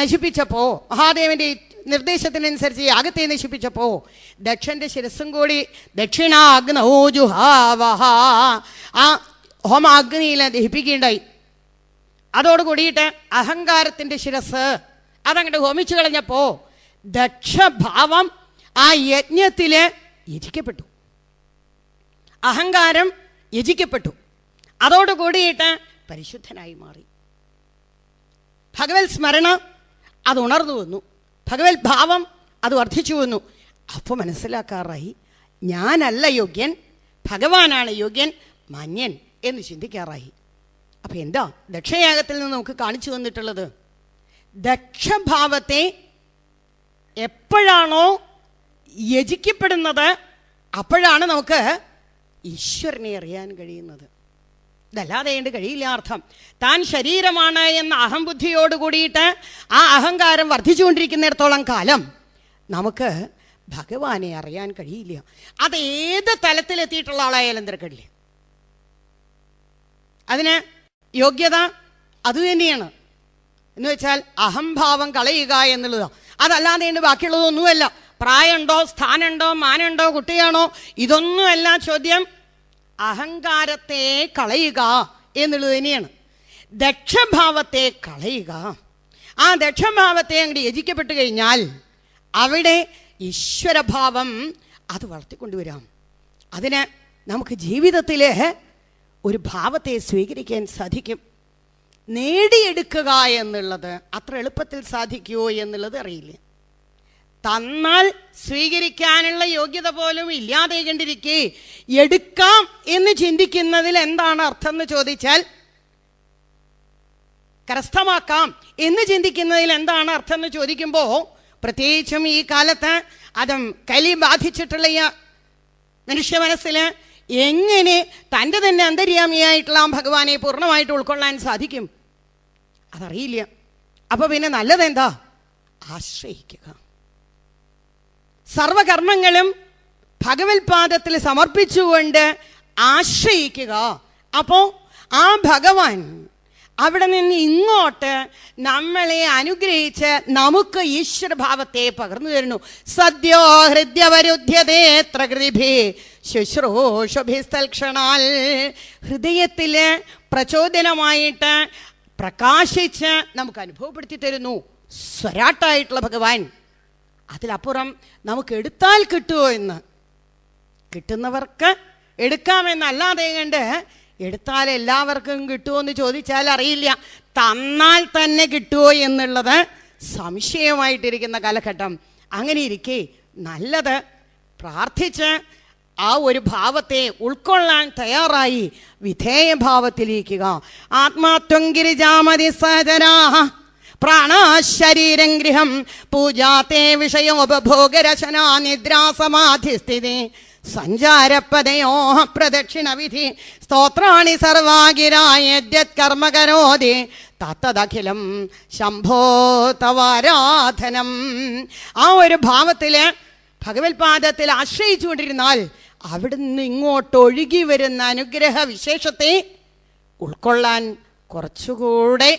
നശിപ്പിച്ചപ്പോ മഹാദേവന്റെ നിർദ്ദേശത്തിനനുസരിച്ച് യാഗത്തെ നശിപ്പിച്ചപ്പോ ദക്ഷന്റെ ശിരസും കൂടി ദക്ഷിണാഗ്നോജുഹാവഹ ആ ഹോമാഗ്നിയിൽ ദഹിപ്പിക്കുകയുണ്ടായി അതോട് കൂടിയിട്ട് അഹങ്കാരത്തിന്റെ ശിരസ് അതങ്ങോട്ട് ഹോമിച്ചു കളഞ്ഞപ്പോ ദക്ഷഭാവം ആ യജ്ഞത്തില് യജിക്കപ്പെട്ടു അഹങ്കാരം യജിക്കപ്പെട്ടു അതോട് കൂടിയിട്ട് പരിശുദ്ധനായി മാറി ഭഗവത് സ്മരണ അത് ഉണർന്നു വന്നു ഭഗവത് ഭാവം അത് വർദ്ധിച്ചു വന്നു അപ്പോൾ മനസ്സിലാക്കാറായി ഞാനല്ല യോഗ്യൻ ഭഗവാനാണ് യോഗ്യൻ മഞ്ഞൻ എന്ന് ചിന്തിക്കാറായി അപ്പോൾ എന്താ ദക്ഷയാഗത്തിൽ നിന്ന് നമുക്ക് കാണിച്ചു തന്നിട്ടുള്ളത് ദക്ഷഭാവത്തെ എപ്പോഴാണോ യജിക്കപ്പെടുന്നത് അപ്പോഴാണ് നമുക്ക് ഈശ്വരനെ അറിയാൻ കഴിയുന്നത് ഇതല്ലാതെ ഉണ്ട് കഴിയില്ല അർത്ഥം താൻ ശരീരമാണ് എന്ന അഹംബുദ്ധിയോട് കൂടിയിട്ട് ആ അഹങ്കാരം വർദ്ധിച്ചുകൊണ്ടിരിക്കുന്നിടത്തോളം കാലം നമുക്ക് ഭഗവാനെ അറിയാൻ കഴിയില്ല അത് ഏത് തലത്തിലെത്തിയിട്ടുള്ള ആളായാലും തിരക്കടില്ല അതിന് യോഗ്യത അതുതന്നെയാണ് എന്ന് വെച്ചാൽ അഹംഭാവം കളയുക എന്നുള്ളതാണ് അതല്ലാതെയുണ്ട് ബാക്കിയുള്ളതൊന്നുമല്ല പ്രായമുണ്ടോ സ്ഥാനമുണ്ടോ മാനുണ്ടോ കുട്ടിയാണോ ഇതൊന്നുമല്ല ചോദ്യം അഹങ്കാരത്തെ കളയുക എന്നുള്ളത് തന്നെയാണ് ദക്ഷഭാവത്തെ കളയുക ആ ദക്ഷഭാവത്തെ അങ്ങോട്ട് യജിക്കപ്പെട്ട് കഴിഞ്ഞാൽ അവിടെ ഈശ്വരഭാവം അത് വളർത്തിക്കൊണ്ടുവരാം അതിന് നമുക്ക് ജീവിതത്തിൽ ഒരു ഭാവത്തെ സ്വീകരിക്കാൻ സാധിക്കും നേടിയെടുക്കുക എന്നുള്ളത് അത്ര എളുപ്പത്തിൽ സാധിക്കുമോ എന്നുള്ളത് അറിയില്ല തന്നാൽ സ്വീകരിക്കാനുള്ള യോഗ്യത പോലും ഇല്ലാതെ കണ്ടിരിക്കെ എടുക്കാം എന്ന് ചിന്തിക്കുന്നതിൽ എന്താണ് അർത്ഥം എന്ന് ചോദിച്ചാൽ കരസ്ഥമാക്കാം എന്ന് ചിന്തിക്കുന്നതിൽ എന്താണ് അർത്ഥം എന്ന് ചോദിക്കുമ്പോൾ പ്രത്യേകിച്ചും ഈ കാലത്ത് അതും കലി ബാധിച്ചിട്ടുള്ള മനുഷ്യ മനസ്സിൽ എങ്ങനെ തൻ്റെ തന്നെ അന്തര്യാമിയായിട്ടുള്ള ഭഗവാനെ പൂർണ്ണമായിട്ട് ഉൾക്കൊള്ളാൻ സാധിക്കും അതറിയില്ല അപ്പോൾ പിന്നെ നല്ലതെന്താ ആശ്രയിക്കുക സർവകർമ്മങ്ങളും ഭഗവത്പാദത്തിൽ സമർപ്പിച്ചുകൊണ്ട് ആശ്രയിക്കുക അപ്പോൾ ആ ഭഗവാൻ അവിടെ നിന്ന് ഇങ്ങോട്ട് നമ്മളെ അനുഗ്രഹിച്ച് നമുക്ക് ഈശ്വരഭാവത്തെ പകർന്നു തരുന്നു സദ്യോ ഹൃദ്യവരുദ്ധ്യതേ പ്രകൃതിഭി ശുശ്രൂഷുഭിസ്തൽക്ഷണാൽ ഹൃദയത്തിൽ പ്രചോദനമായിട്ട് പ്രകാശിച്ച് നമുക്ക് അനുഭവപ്പെടുത്തി തരുന്നു സ്വരാട്ടായിട്ടുള്ള ഭഗവാൻ അതിലപ്പുറം നമുക്ക് എടുത്താൽ കിട്ടുമോ എന്ന് കിട്ടുന്നവർക്ക് എടുക്കാമെന്നല്ലാതെ കണ്ട് എടുത്താൽ എല്ലാവർക്കും കിട്ടുമോ എന്ന് ചോദിച്ചാൽ അറിയില്ല തന്നാൽ തന്നെ കിട്ടുമോ എന്നുള്ളത് സംശയമായിട്ടിരിക്കുന്ന കാലഘട്ടം അങ്ങനെ ഇരിക്കെ നല്ലത് പ്രാർത്ഥിച്ച് ആ ഒരു ഭാവത്തെ ഉൾക്കൊള്ളാൻ തയ്യാറായി വിധേയഭാവത്തിലിരിക്കുക ആത്മാത്വം ഗിരിജാമതി സജനാ പ്രാണശരീരം ഗൃഹം പൂജാത്തെ വിഷയോപഭോഗരചനാ നിദ്രാസമാധിസ്ഥിതി സഞ്ചാരപ്പതയോ പ്രദക്ഷിണവിധി സ്തോത്രാണി സർവാഗിരായദ്യത് കർമ്മകരോതി തത്തതഖിലം ശംഭോ തവാരാധനം ആ ഒരു ഭാവത്തിൽ ഭഗവത്പാദത്തിൽ ആശ്രയിച്ചുകൊണ്ടിരുന്നാൽ അവിടുന്ന് ഇങ്ങോട്ട് ഒഴുകി വരുന്ന അനുഗ്രഹ വിശേഷത്തെ ഉൾക്കൊള്ളാൻ കുറച്ചുകൂടെ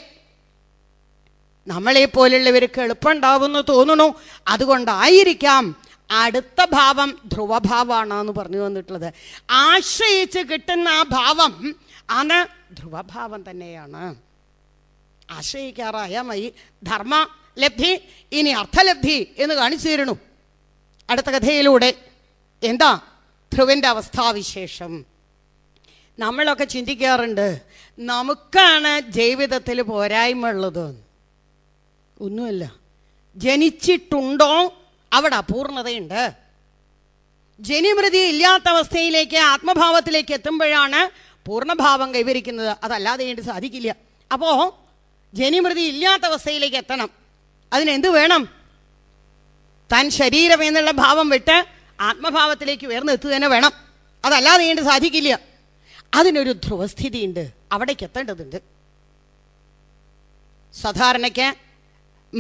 നമ്മളെ പോലുള്ളവർക്ക് എളുപ്പമുണ്ടാവുമെന്ന് തോന്നുന്നു അതുകൊണ്ടായിരിക്കാം അടുത്ത ഭാവം ധ്രുവഭാവമാണ് എന്ന് പറഞ്ഞു വന്നിട്ടുള്ളത് ആശ്രയിച്ച് കിട്ടുന്ന ആ ഭാവം അന്ന് ധ്രുവഭാവം തന്നെയാണ് ആശ്രയിക്കാറായ മൈ ധർമ്മ ലബ്ധി ഇനി അർത്ഥലബ്ധി എന്ന് കാണിച്ചു തരണു അടുത്ത കഥയിലൂടെ എന്താ ധ്രുവൻ്റെ അവസ്ഥാവിശേഷം നമ്മളൊക്കെ ചിന്തിക്കാറുണ്ട് നമുക്കാണ് ജീവിതത്തിൽ പോരായ്മ ഉള്ളത് ഒന്നുമല്ല ജനിച്ചിട്ടുണ്ടോ അവിടെ അപൂർണതയുണ്ട് ജനിമൃതി ഇല്ലാത്ത അവസ്ഥയിലേക്ക് ആത്മഭാവത്തിലേക്ക് എത്തുമ്പോഴാണ് പൂർണ്ണഭാവം കൈവരിക്കുന്നത് അതല്ലാതെ വേണ്ടി സാധിക്കില്ല അപ്പോൾ ജനിമൃതി ഇല്ലാത്ത അവസ്ഥയിലേക്ക് എത്തണം അതിനെന്ത് വേണം താൻ ശരീരം എന്നുള്ള ഭാവം വിട്ട് ആത്മഭാവത്തിലേക്ക് ഉയർന്നെത്തുക തന്നെ വേണം അതല്ലാതെ വേണ്ടി സാധിക്കില്ല അതിനൊരു ധ്രുവസ്ഥിതിയുണ്ട് അവിടേക്ക് എത്തേണ്ടതുണ്ട് സാധാരണയ്ക്ക്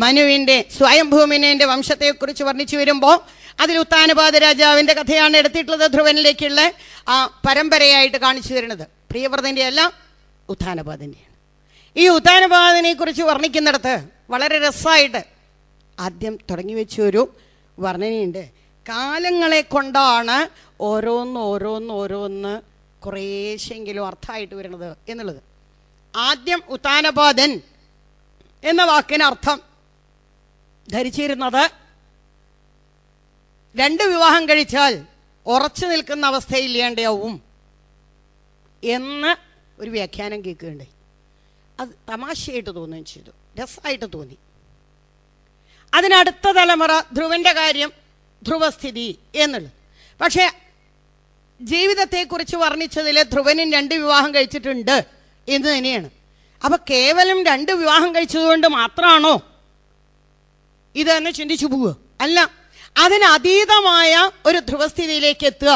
മനുവിൻ്റെ സ്വയംഭൂമിനെ വംശത്തെക്കുറിച്ച് വർണ്ണിച്ചു വരുമ്പോൾ അതിൽ ഉത്താനുപാത രാജാവിൻ്റെ കഥയാണ് എടുത്തിട്ടുള്ളത് ധ്രുവനിലേക്കുള്ള ആ പരമ്പരയായിട്ട് കാണിച്ചു തരുന്നത് പ്രിയവ്രതൻ്റെ അല്ല ഉത്ഥാനപാതൻ്റെയാണ് ഈ ഉത്ഥാനപാതനെ വർണ്ണിക്കുന്നിടത്ത് വളരെ രസമായിട്ട് ആദ്യം തുടങ്ങി വെച്ച ഒരു വർണ്ണനയുണ്ട് കാലങ്ങളെ കൊണ്ടാണ് ഓരോന്ന് ഓരോന്ന് ഓരോന്ന് കുറേശെങ്കിലും അർത്ഥമായിട്ട് വരുന്നത് എന്നുള്ളത് ആദ്യം ഉത്താനപാതൻ എന്ന വാക്കിന് അർത്ഥം ധരിച്ചിരുന്നത് രണ്ട് വിവാഹം കഴിച്ചാൽ ഉറച്ചു നിൽക്കുന്ന അവസ്ഥയില്ലേണ്ടാവും എന്ന് ഒരു വ്യാഖ്യാനം കേൾക്കുകയുണ്ടായി അത് തമാശയായിട്ട് തോന്നുകയും ചെയ്തു രസമായിട്ട് തോന്നി അതിനടുത്ത തലമുറ ധ്രുവന്റെ കാര്യം ധ്രുവസ്ഥിതി എന്നുള്ളത് പക്ഷേ ജീവിതത്തെക്കുറിച്ച് വർണ്ണിച്ചതിൽ ധ്രുവനും രണ്ട് വിവാഹം കഴിച്ചിട്ടുണ്ട് എന്ന് തന്നെയാണ് അപ്പൊ കേവലം രണ്ട് വിവാഹം കഴിച്ചതുകൊണ്ട് മാത്രമാണോ ഇത് തന്നെ ചിന്തിച്ചു പോവുക അല്ല അതിനതീതമായ ഒരു ധ്രുവസ്ഥിതിയിലേക്ക് എത്തുക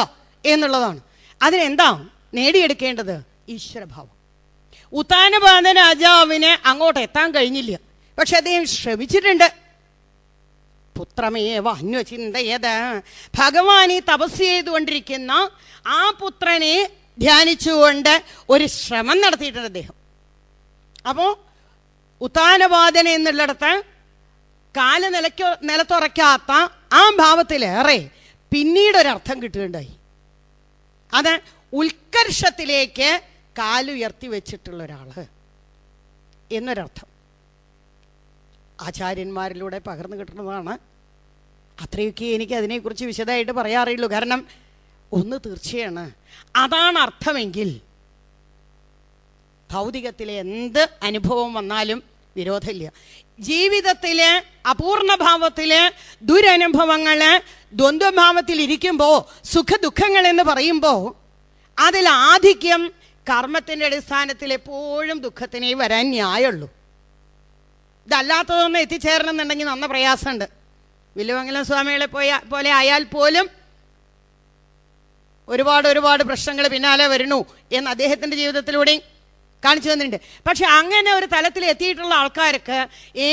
എന്നുള്ളതാണ് അതിനെന്താ നേടിയെടുക്കേണ്ടത് ഈശ്വരഭാവം ഉത്താനപാത രാജാവിനെ അങ്ങോട്ട് എത്താൻ കഴിഞ്ഞില്ല പക്ഷെ അദ്ദേഹം ശ്രമിച്ചിട്ടുണ്ട് പുത്രമേവ അന്വചിന്തയത് ഭഗവാൻ ഈ തപസ് ചെയ്തുകൊണ്ടിരിക്കുന്ന ആ പുത്രനെ ധ്യാനിച്ചുകൊണ്ട് ഒരു ശ്രമം നടത്തിയിട്ടുണ്ട് അദ്ദേഹം അപ്പോൾ ഉത്താനപാതന എന്നുള്ളിടത്ത് കാല നിലയ്ക്കോ നിലത്തുറയ്ക്കാത്ത ആ ഭാവത്തിലേറെ പിന്നീടൊരർത്ഥം കിട്ടുകയുണ്ടായി അത് ഉത്കർഷത്തിലേക്ക് കാലുയർത്തി വെച്ചിട്ടുള്ള ഒരാൾ എന്നൊരർത്ഥം ആചാര്യന്മാരിലൂടെ പകർന്നു കിട്ടുന്നതാണ് അത്രയൊക്കെ എനിക്ക് അതിനെക്കുറിച്ച് വിശദമായിട്ട് പറയാറിയുള്ളൂ കാരണം ഒന്ന് തീർച്ചയാണ് അതാണ് അർത്ഥമെങ്കിൽ ഭൗതികത്തിലെ എന്ത് അനുഭവം വന്നാലും വിരോധമില്ല ജീവിതത്തിൽ അപൂർണഭാവത്തിൽ ദുരനുഭവങ്ങള് ദ്വന്ദ്വഭാവത്തിൽ ഇരിക്കുമ്പോൾ ദുഃഖങ്ങൾ എന്ന് പറയുമ്പോൾ അതിൽ ആധിക്യം കർമ്മത്തിന്റെ അടിസ്ഥാനത്തിൽ എപ്പോഴും ദുഃഖത്തിനെ വരാൻ ന്യായമുള്ളൂ ഇതല്ലാത്തതൊന്നും എന്നുണ്ടെങ്കിൽ നന്ന പ്രയാസമുണ്ട് വില്ലുമംഗലം സ്വാമികളെ പോയ പോലെ ആയാൽ പോലും ഒരുപാട് ഒരുപാട് പ്രശ്നങ്ങൾ പിന്നാലെ വരണു എന്ന് അദ്ദേഹത്തിന്റെ ജീവിതത്തിലൂടെയും കാണിച്ചു തന്നിട്ടുണ്ട് പക്ഷെ അങ്ങനെ ഒരു തലത്തിൽ എത്തിയിട്ടുള്ള ആൾക്കാർക്ക്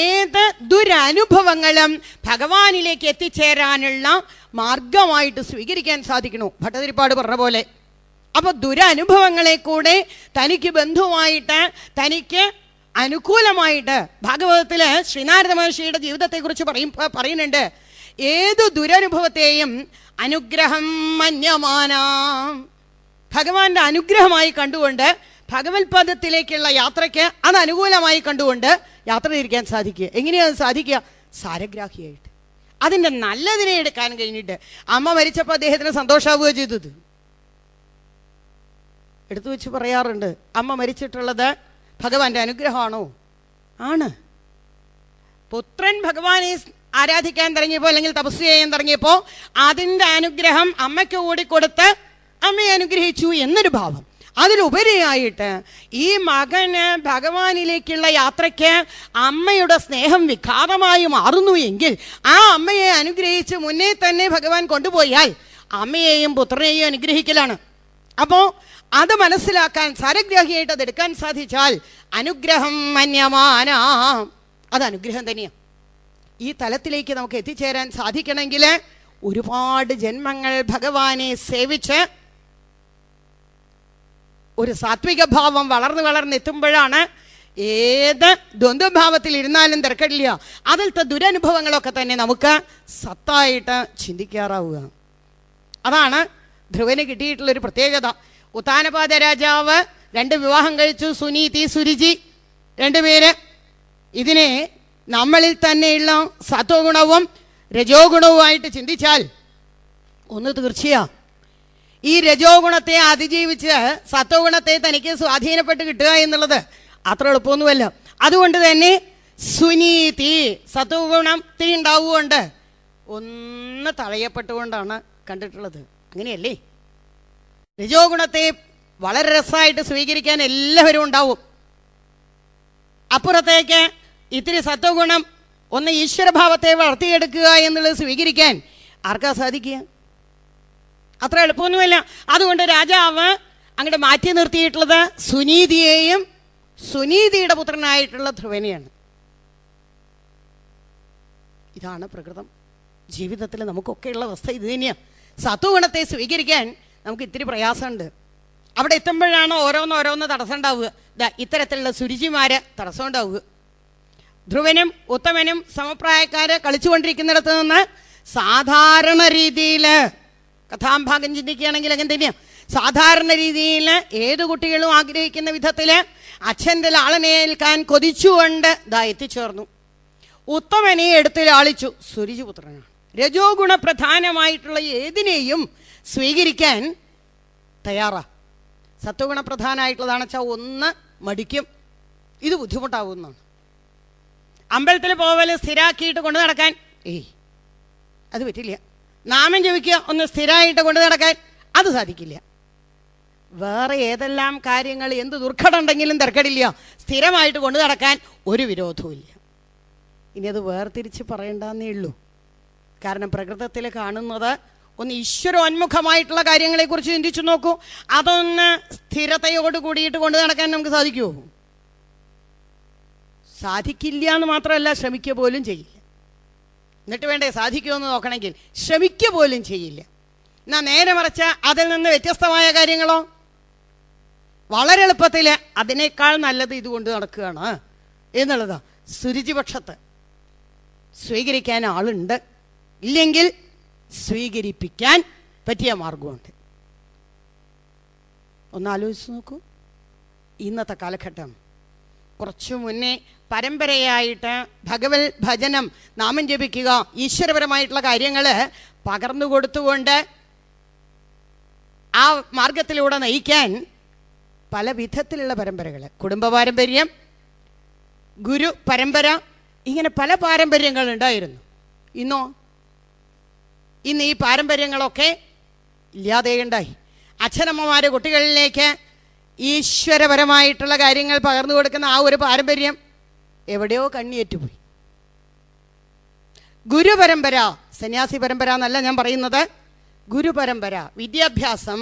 ഏത് ദുരനുഭവങ്ങളും ഭഗവാനിലേക്ക് എത്തിച്ചേരാനുള്ള മാർഗമായിട്ട് സ്വീകരിക്കാൻ സാധിക്കണു ഭട്ടതിരിപ്പാട് പറഞ്ഞ പോലെ അപ്പോൾ ദുരനുഭവങ്ങളെ കൂടെ തനിക്ക് ബന്ധുവായിട്ട് തനിക്ക് അനുകൂലമായിട്ട് ഭാഗവതത്തില് ശ്രീനാരദ മഹർഷിയുടെ ജീവിതത്തെക്കുറിച്ച് പറയും പറയുന്നുണ്ട് ഏതു ദുരനുഭവത്തെയും അനുഗ്രഹം മന്യമാനാം ഭഗവാന്റെ അനുഗ്രഹമായി കണ്ടുകൊണ്ട് ഭഗവത്പാദത്തിലേക്കുള്ള യാത്രയ്ക്ക് അത് അനുകൂലമായി കണ്ടുകൊണ്ട് യാത്ര തിരിക്കാൻ സാധിക്കുക എങ്ങനെയാണ് സാധിക്കുക സാരഗ്രാഹിയായിട്ട് അതിൻ്റെ നല്ലതിനെ എടുക്കാൻ കഴിഞ്ഞിട്ട് അമ്മ മരിച്ചപ്പോൾ അദ്ദേഹത്തിന് സന്തോഷാവുക ചെയ്തത് എടുത്തു വെച്ച് പറയാറുണ്ട് അമ്മ മരിച്ചിട്ടുള്ളത് ഭഗവാന്റെ അനുഗ്രഹമാണോ ആണ് പുത്രൻ ഭഗവാനെ ആരാധിക്കാൻ തുടങ്ങിയപ്പോൾ അല്ലെങ്കിൽ തപസ് ചെയ്യാൻ തുടങ്ങിയപ്പോൾ അതിൻ്റെ അനുഗ്രഹം അമ്മയ്ക്ക് കൂടി കൊടുത്ത് അമ്മയെ അനുഗ്രഹിച്ചു എന്നൊരു ഭാവം അതിലുപരിയായിട്ട് ഈ മകന് ഭഗവാനിലേക്കുള്ള യാത്രയ്ക്ക് അമ്മയുടെ സ്നേഹം വിഘാതമായി മാറുന്നു എങ്കിൽ ആ അമ്മയെ അനുഗ്രഹിച്ച് മുന്നേ തന്നെ ഭഗവാൻ കൊണ്ടുപോയാൽ അമ്മയെയും പുത്രനെയും അനുഗ്രഹിക്കലാണ് അപ്പോൾ അത് മനസ്സിലാക്കാൻ സരഗ്രാഹിയായിട്ട് അത് എടുക്കാൻ സാധിച്ചാൽ അനുഗ്രഹം മന്യമാനാ അത് അനുഗ്രഹം തന്നെയാണ് ഈ തലത്തിലേക്ക് നമുക്ക് എത്തിച്ചേരാൻ സാധിക്കണമെങ്കിൽ ഒരുപാട് ജന്മങ്ങൾ ഭഗവാനെ സേവിച്ച് ഒരു സാത്വിക ഭാവം വളർന്ന് വളർന്ന് എത്തുമ്പോഴാണ് ഏത് ദ്വന്ദ്ഭാവത്തിൽ ഇരുന്നാലും തിരക്കില്ല അതിലത്തെ ദുരനുഭവങ്ങളൊക്കെ തന്നെ നമുക്ക് സത്തായിട്ട് ചിന്തിക്കാറാവുക അതാണ് ധ്രുവന് കിട്ടിയിട്ടുള്ളൊരു പ്രത്യേകത ഉത്താനപാത രാജാവ് രണ്ട് വിവാഹം കഴിച്ചു സുനീതി സുരുചി രണ്ടുപേര് ഇതിനെ നമ്മളിൽ തന്നെയുള്ള സത്വഗുണവും രജോഗുണവുമായിട്ട് ചിന്തിച്ചാൽ ഒന്ന് തീർച്ചയാണ് ഈ രജോ ഗുണത്തെ അതിജീവിച്ച് സത്വ ഗുണത്തെ തനിക്ക് സ്വാധീനപ്പെട്ട് കിട്ടുക എന്നുള്ളത് അത്ര എളുപ്പമൊന്നുമല്ല അതുകൊണ്ട് തന്നെ സുനീതി സത്വഗുണത്തിൽ ഉണ്ടാവുകൊണ്ട് ഒന്ന് തഴയപ്പെട്ടുകൊണ്ടാണ് കണ്ടിട്ടുള്ളത് അങ്ങനെയല്ലേ രജോ ഗുണത്തെ വളരെ രസമായിട്ട് സ്വീകരിക്കാൻ എല്ലാവരും ഉണ്ടാവും അപ്പുറത്തേക്ക് ഇത്തിരി സത്വഗുണം ഒന്ന് ഈശ്വരഭാവത്തെ വളർത്തിയെടുക്കുക എന്നുള്ളത് സ്വീകരിക്കാൻ ആർക്കാ സാധിക്കുക അത്ര എളുപ്പമൊന്നുമില്ല അതുകൊണ്ട് രാജാവ് അങ്ങോട്ട് മാറ്റി നിർത്തിയിട്ടുള്ളത് സുനീതിയെയും സുനീതിയുടെ പുത്രനായിട്ടുള്ള ധ്രുവനെയാണ് ഇതാണ് പ്രകൃതം ജീവിതത്തിൽ നമുക്കൊക്കെയുള്ള അവസ്ഥ ഇത് തന്നെയാണ് സത്വഗുണത്തെ സ്വീകരിക്കാൻ നമുക്ക് ഇത്തിരി പ്രയാസമുണ്ട് അവിടെ എത്തുമ്പോഴാണ് ഓരോന്ന് ഓരോന്ന് തടസ്സം ഉണ്ടാവുക ഇത്തരത്തിലുള്ള സുരുചിമാര് തടസ്സം ഉണ്ടാവുക ധ്രുവനും ഉത്തമനും സമപ്രായക്കാര് കളിച്ചുകൊണ്ടിരിക്കുന്നിടത്ത് നിന്ന് സാധാരണ രീതിയിൽ കഥാഭാഗം ചിന്തിക്കുകയാണെങ്കിൽ അങ്ങനെ തന്നെയാണ് സാധാരണ രീതിയിൽ ഏത് കുട്ടികളും ആഗ്രഹിക്കുന്ന വിധത്തിൽ അച്ഛൻ്റെ ലാളനയേൽക്കാൻ കൊതിച്ചുകൊണ്ട് ഇതാ എത്തിച്ചേർന്നു ഉത്തമനെ എടുത്ത് ലാളിച്ചു സുരിജുപുത്രനാണ് രജോ ഗുണപ്രധാനമായിട്ടുള്ള ഏതിനെയും സ്വീകരിക്കാൻ തയ്യാറാ സത്വഗുണപ്രധാനമായിട്ടുള്ളതാണ് വെച്ചാൽ ഒന്ന് മടിക്കും ഇത് ബുദ്ധിമുട്ടാവുന്നതാണ് അമ്പലത്തിൽ പോവൽ സ്ഥിരാക്കിയിട്ട് കൊണ്ട് നടക്കാൻ ഏയ് അത് പറ്റില്ല നാമം ജപിക്കുക ഒന്ന് സ്ഥിരമായിട്ട് കൊണ്ടു നടക്കാൻ അത് സാധിക്കില്ല വേറെ ഏതെല്ലാം കാര്യങ്ങൾ എന്ത് ദുർഘടമുണ്ടെങ്കിലും തിരക്കടില്ല സ്ഥിരമായിട്ട് കൊണ്ടു നടക്കാൻ ഒരു വിരോധവും ഇനി അത് വേർതിരിച്ച് പറയണ്ടെന്നേ ഉള്ളൂ കാരണം പ്രകൃതത്തിൽ കാണുന്നത് ഒന്ന് ഈശ്വരോന്മുഖമായിട്ടുള്ള കാര്യങ്ങളെക്കുറിച്ച് ചിന്തിച്ചു നോക്കൂ അതൊന്ന് സ്ഥിരതയോട് കൂടിയിട്ട് കൊണ്ടു നടക്കാൻ നമുക്ക് സാധിക്കുമോ സാധിക്കില്ല എന്ന് മാത്രമല്ല ശ്രമിക്കുക പോലും ചെയ്യില്ല എന്നിട്ട് വേണ്ടേ സാധിക്കുമെന്ന് നോക്കണമെങ്കിൽ ശ്രമിക്കുക പോലും ചെയ്യില്ല എന്നാൽ നേരെ മറിച്ച അതിൽ നിന്ന് വ്യത്യസ്തമായ കാര്യങ്ങളോ വളരെ എളുപ്പത്തിൽ അതിനേക്കാൾ നല്ലത് ഇതുകൊണ്ട് നടക്കുകയാണ് എന്നുള്ളതാ സുരുചിപക്ഷത്ത് സ്വീകരിക്കാൻ ആളുണ്ട് ഇല്ലെങ്കിൽ സ്വീകരിപ്പിക്കാൻ പറ്റിയ മാർഗമുണ്ട് ഒന്ന് ആലോചിച്ച് നോക്കൂ ഇന്നത്തെ കാലഘട്ടം കുറച്ചു മുന്നേ പരമ്പരയായിട്ട് ഭഗവത് ഭജനം നാമം ജപിക്കുക ഈശ്വരപരമായിട്ടുള്ള കാര്യങ്ങൾ പകർന്നു കൊടുത്തുകൊണ്ട് ആ മാർഗത്തിലൂടെ നയിക്കാൻ പല വിധത്തിലുള്ള പരമ്പരകൾ കുടുംബ പാരമ്പര്യം ഗുരു പരമ്പര ഇങ്ങനെ പല പാരമ്പര്യങ്ങൾ ഉണ്ടായിരുന്നു ഇന്നോ ഇന്ന് ഈ പാരമ്പര്യങ്ങളൊക്കെ ഇല്ലാതെ ഉണ്ടായി അച്ഛനമ്മമാരെ കുട്ടികളിലേക്ക് ഈശ്വരപരമായിട്ടുള്ള കാര്യങ്ങൾ പകർന്നു കൊടുക്കുന്ന ആ ഒരു പാരമ്പര്യം എവിടെയോ കണ്ണിയേറ്റുപോയി ഗുരുപരമ്പര സന്യാസി പരമ്പര എന്നല്ല ഞാൻ പറയുന്നത് ഗുരുപരമ്പര വിദ്യാഭ്യാസം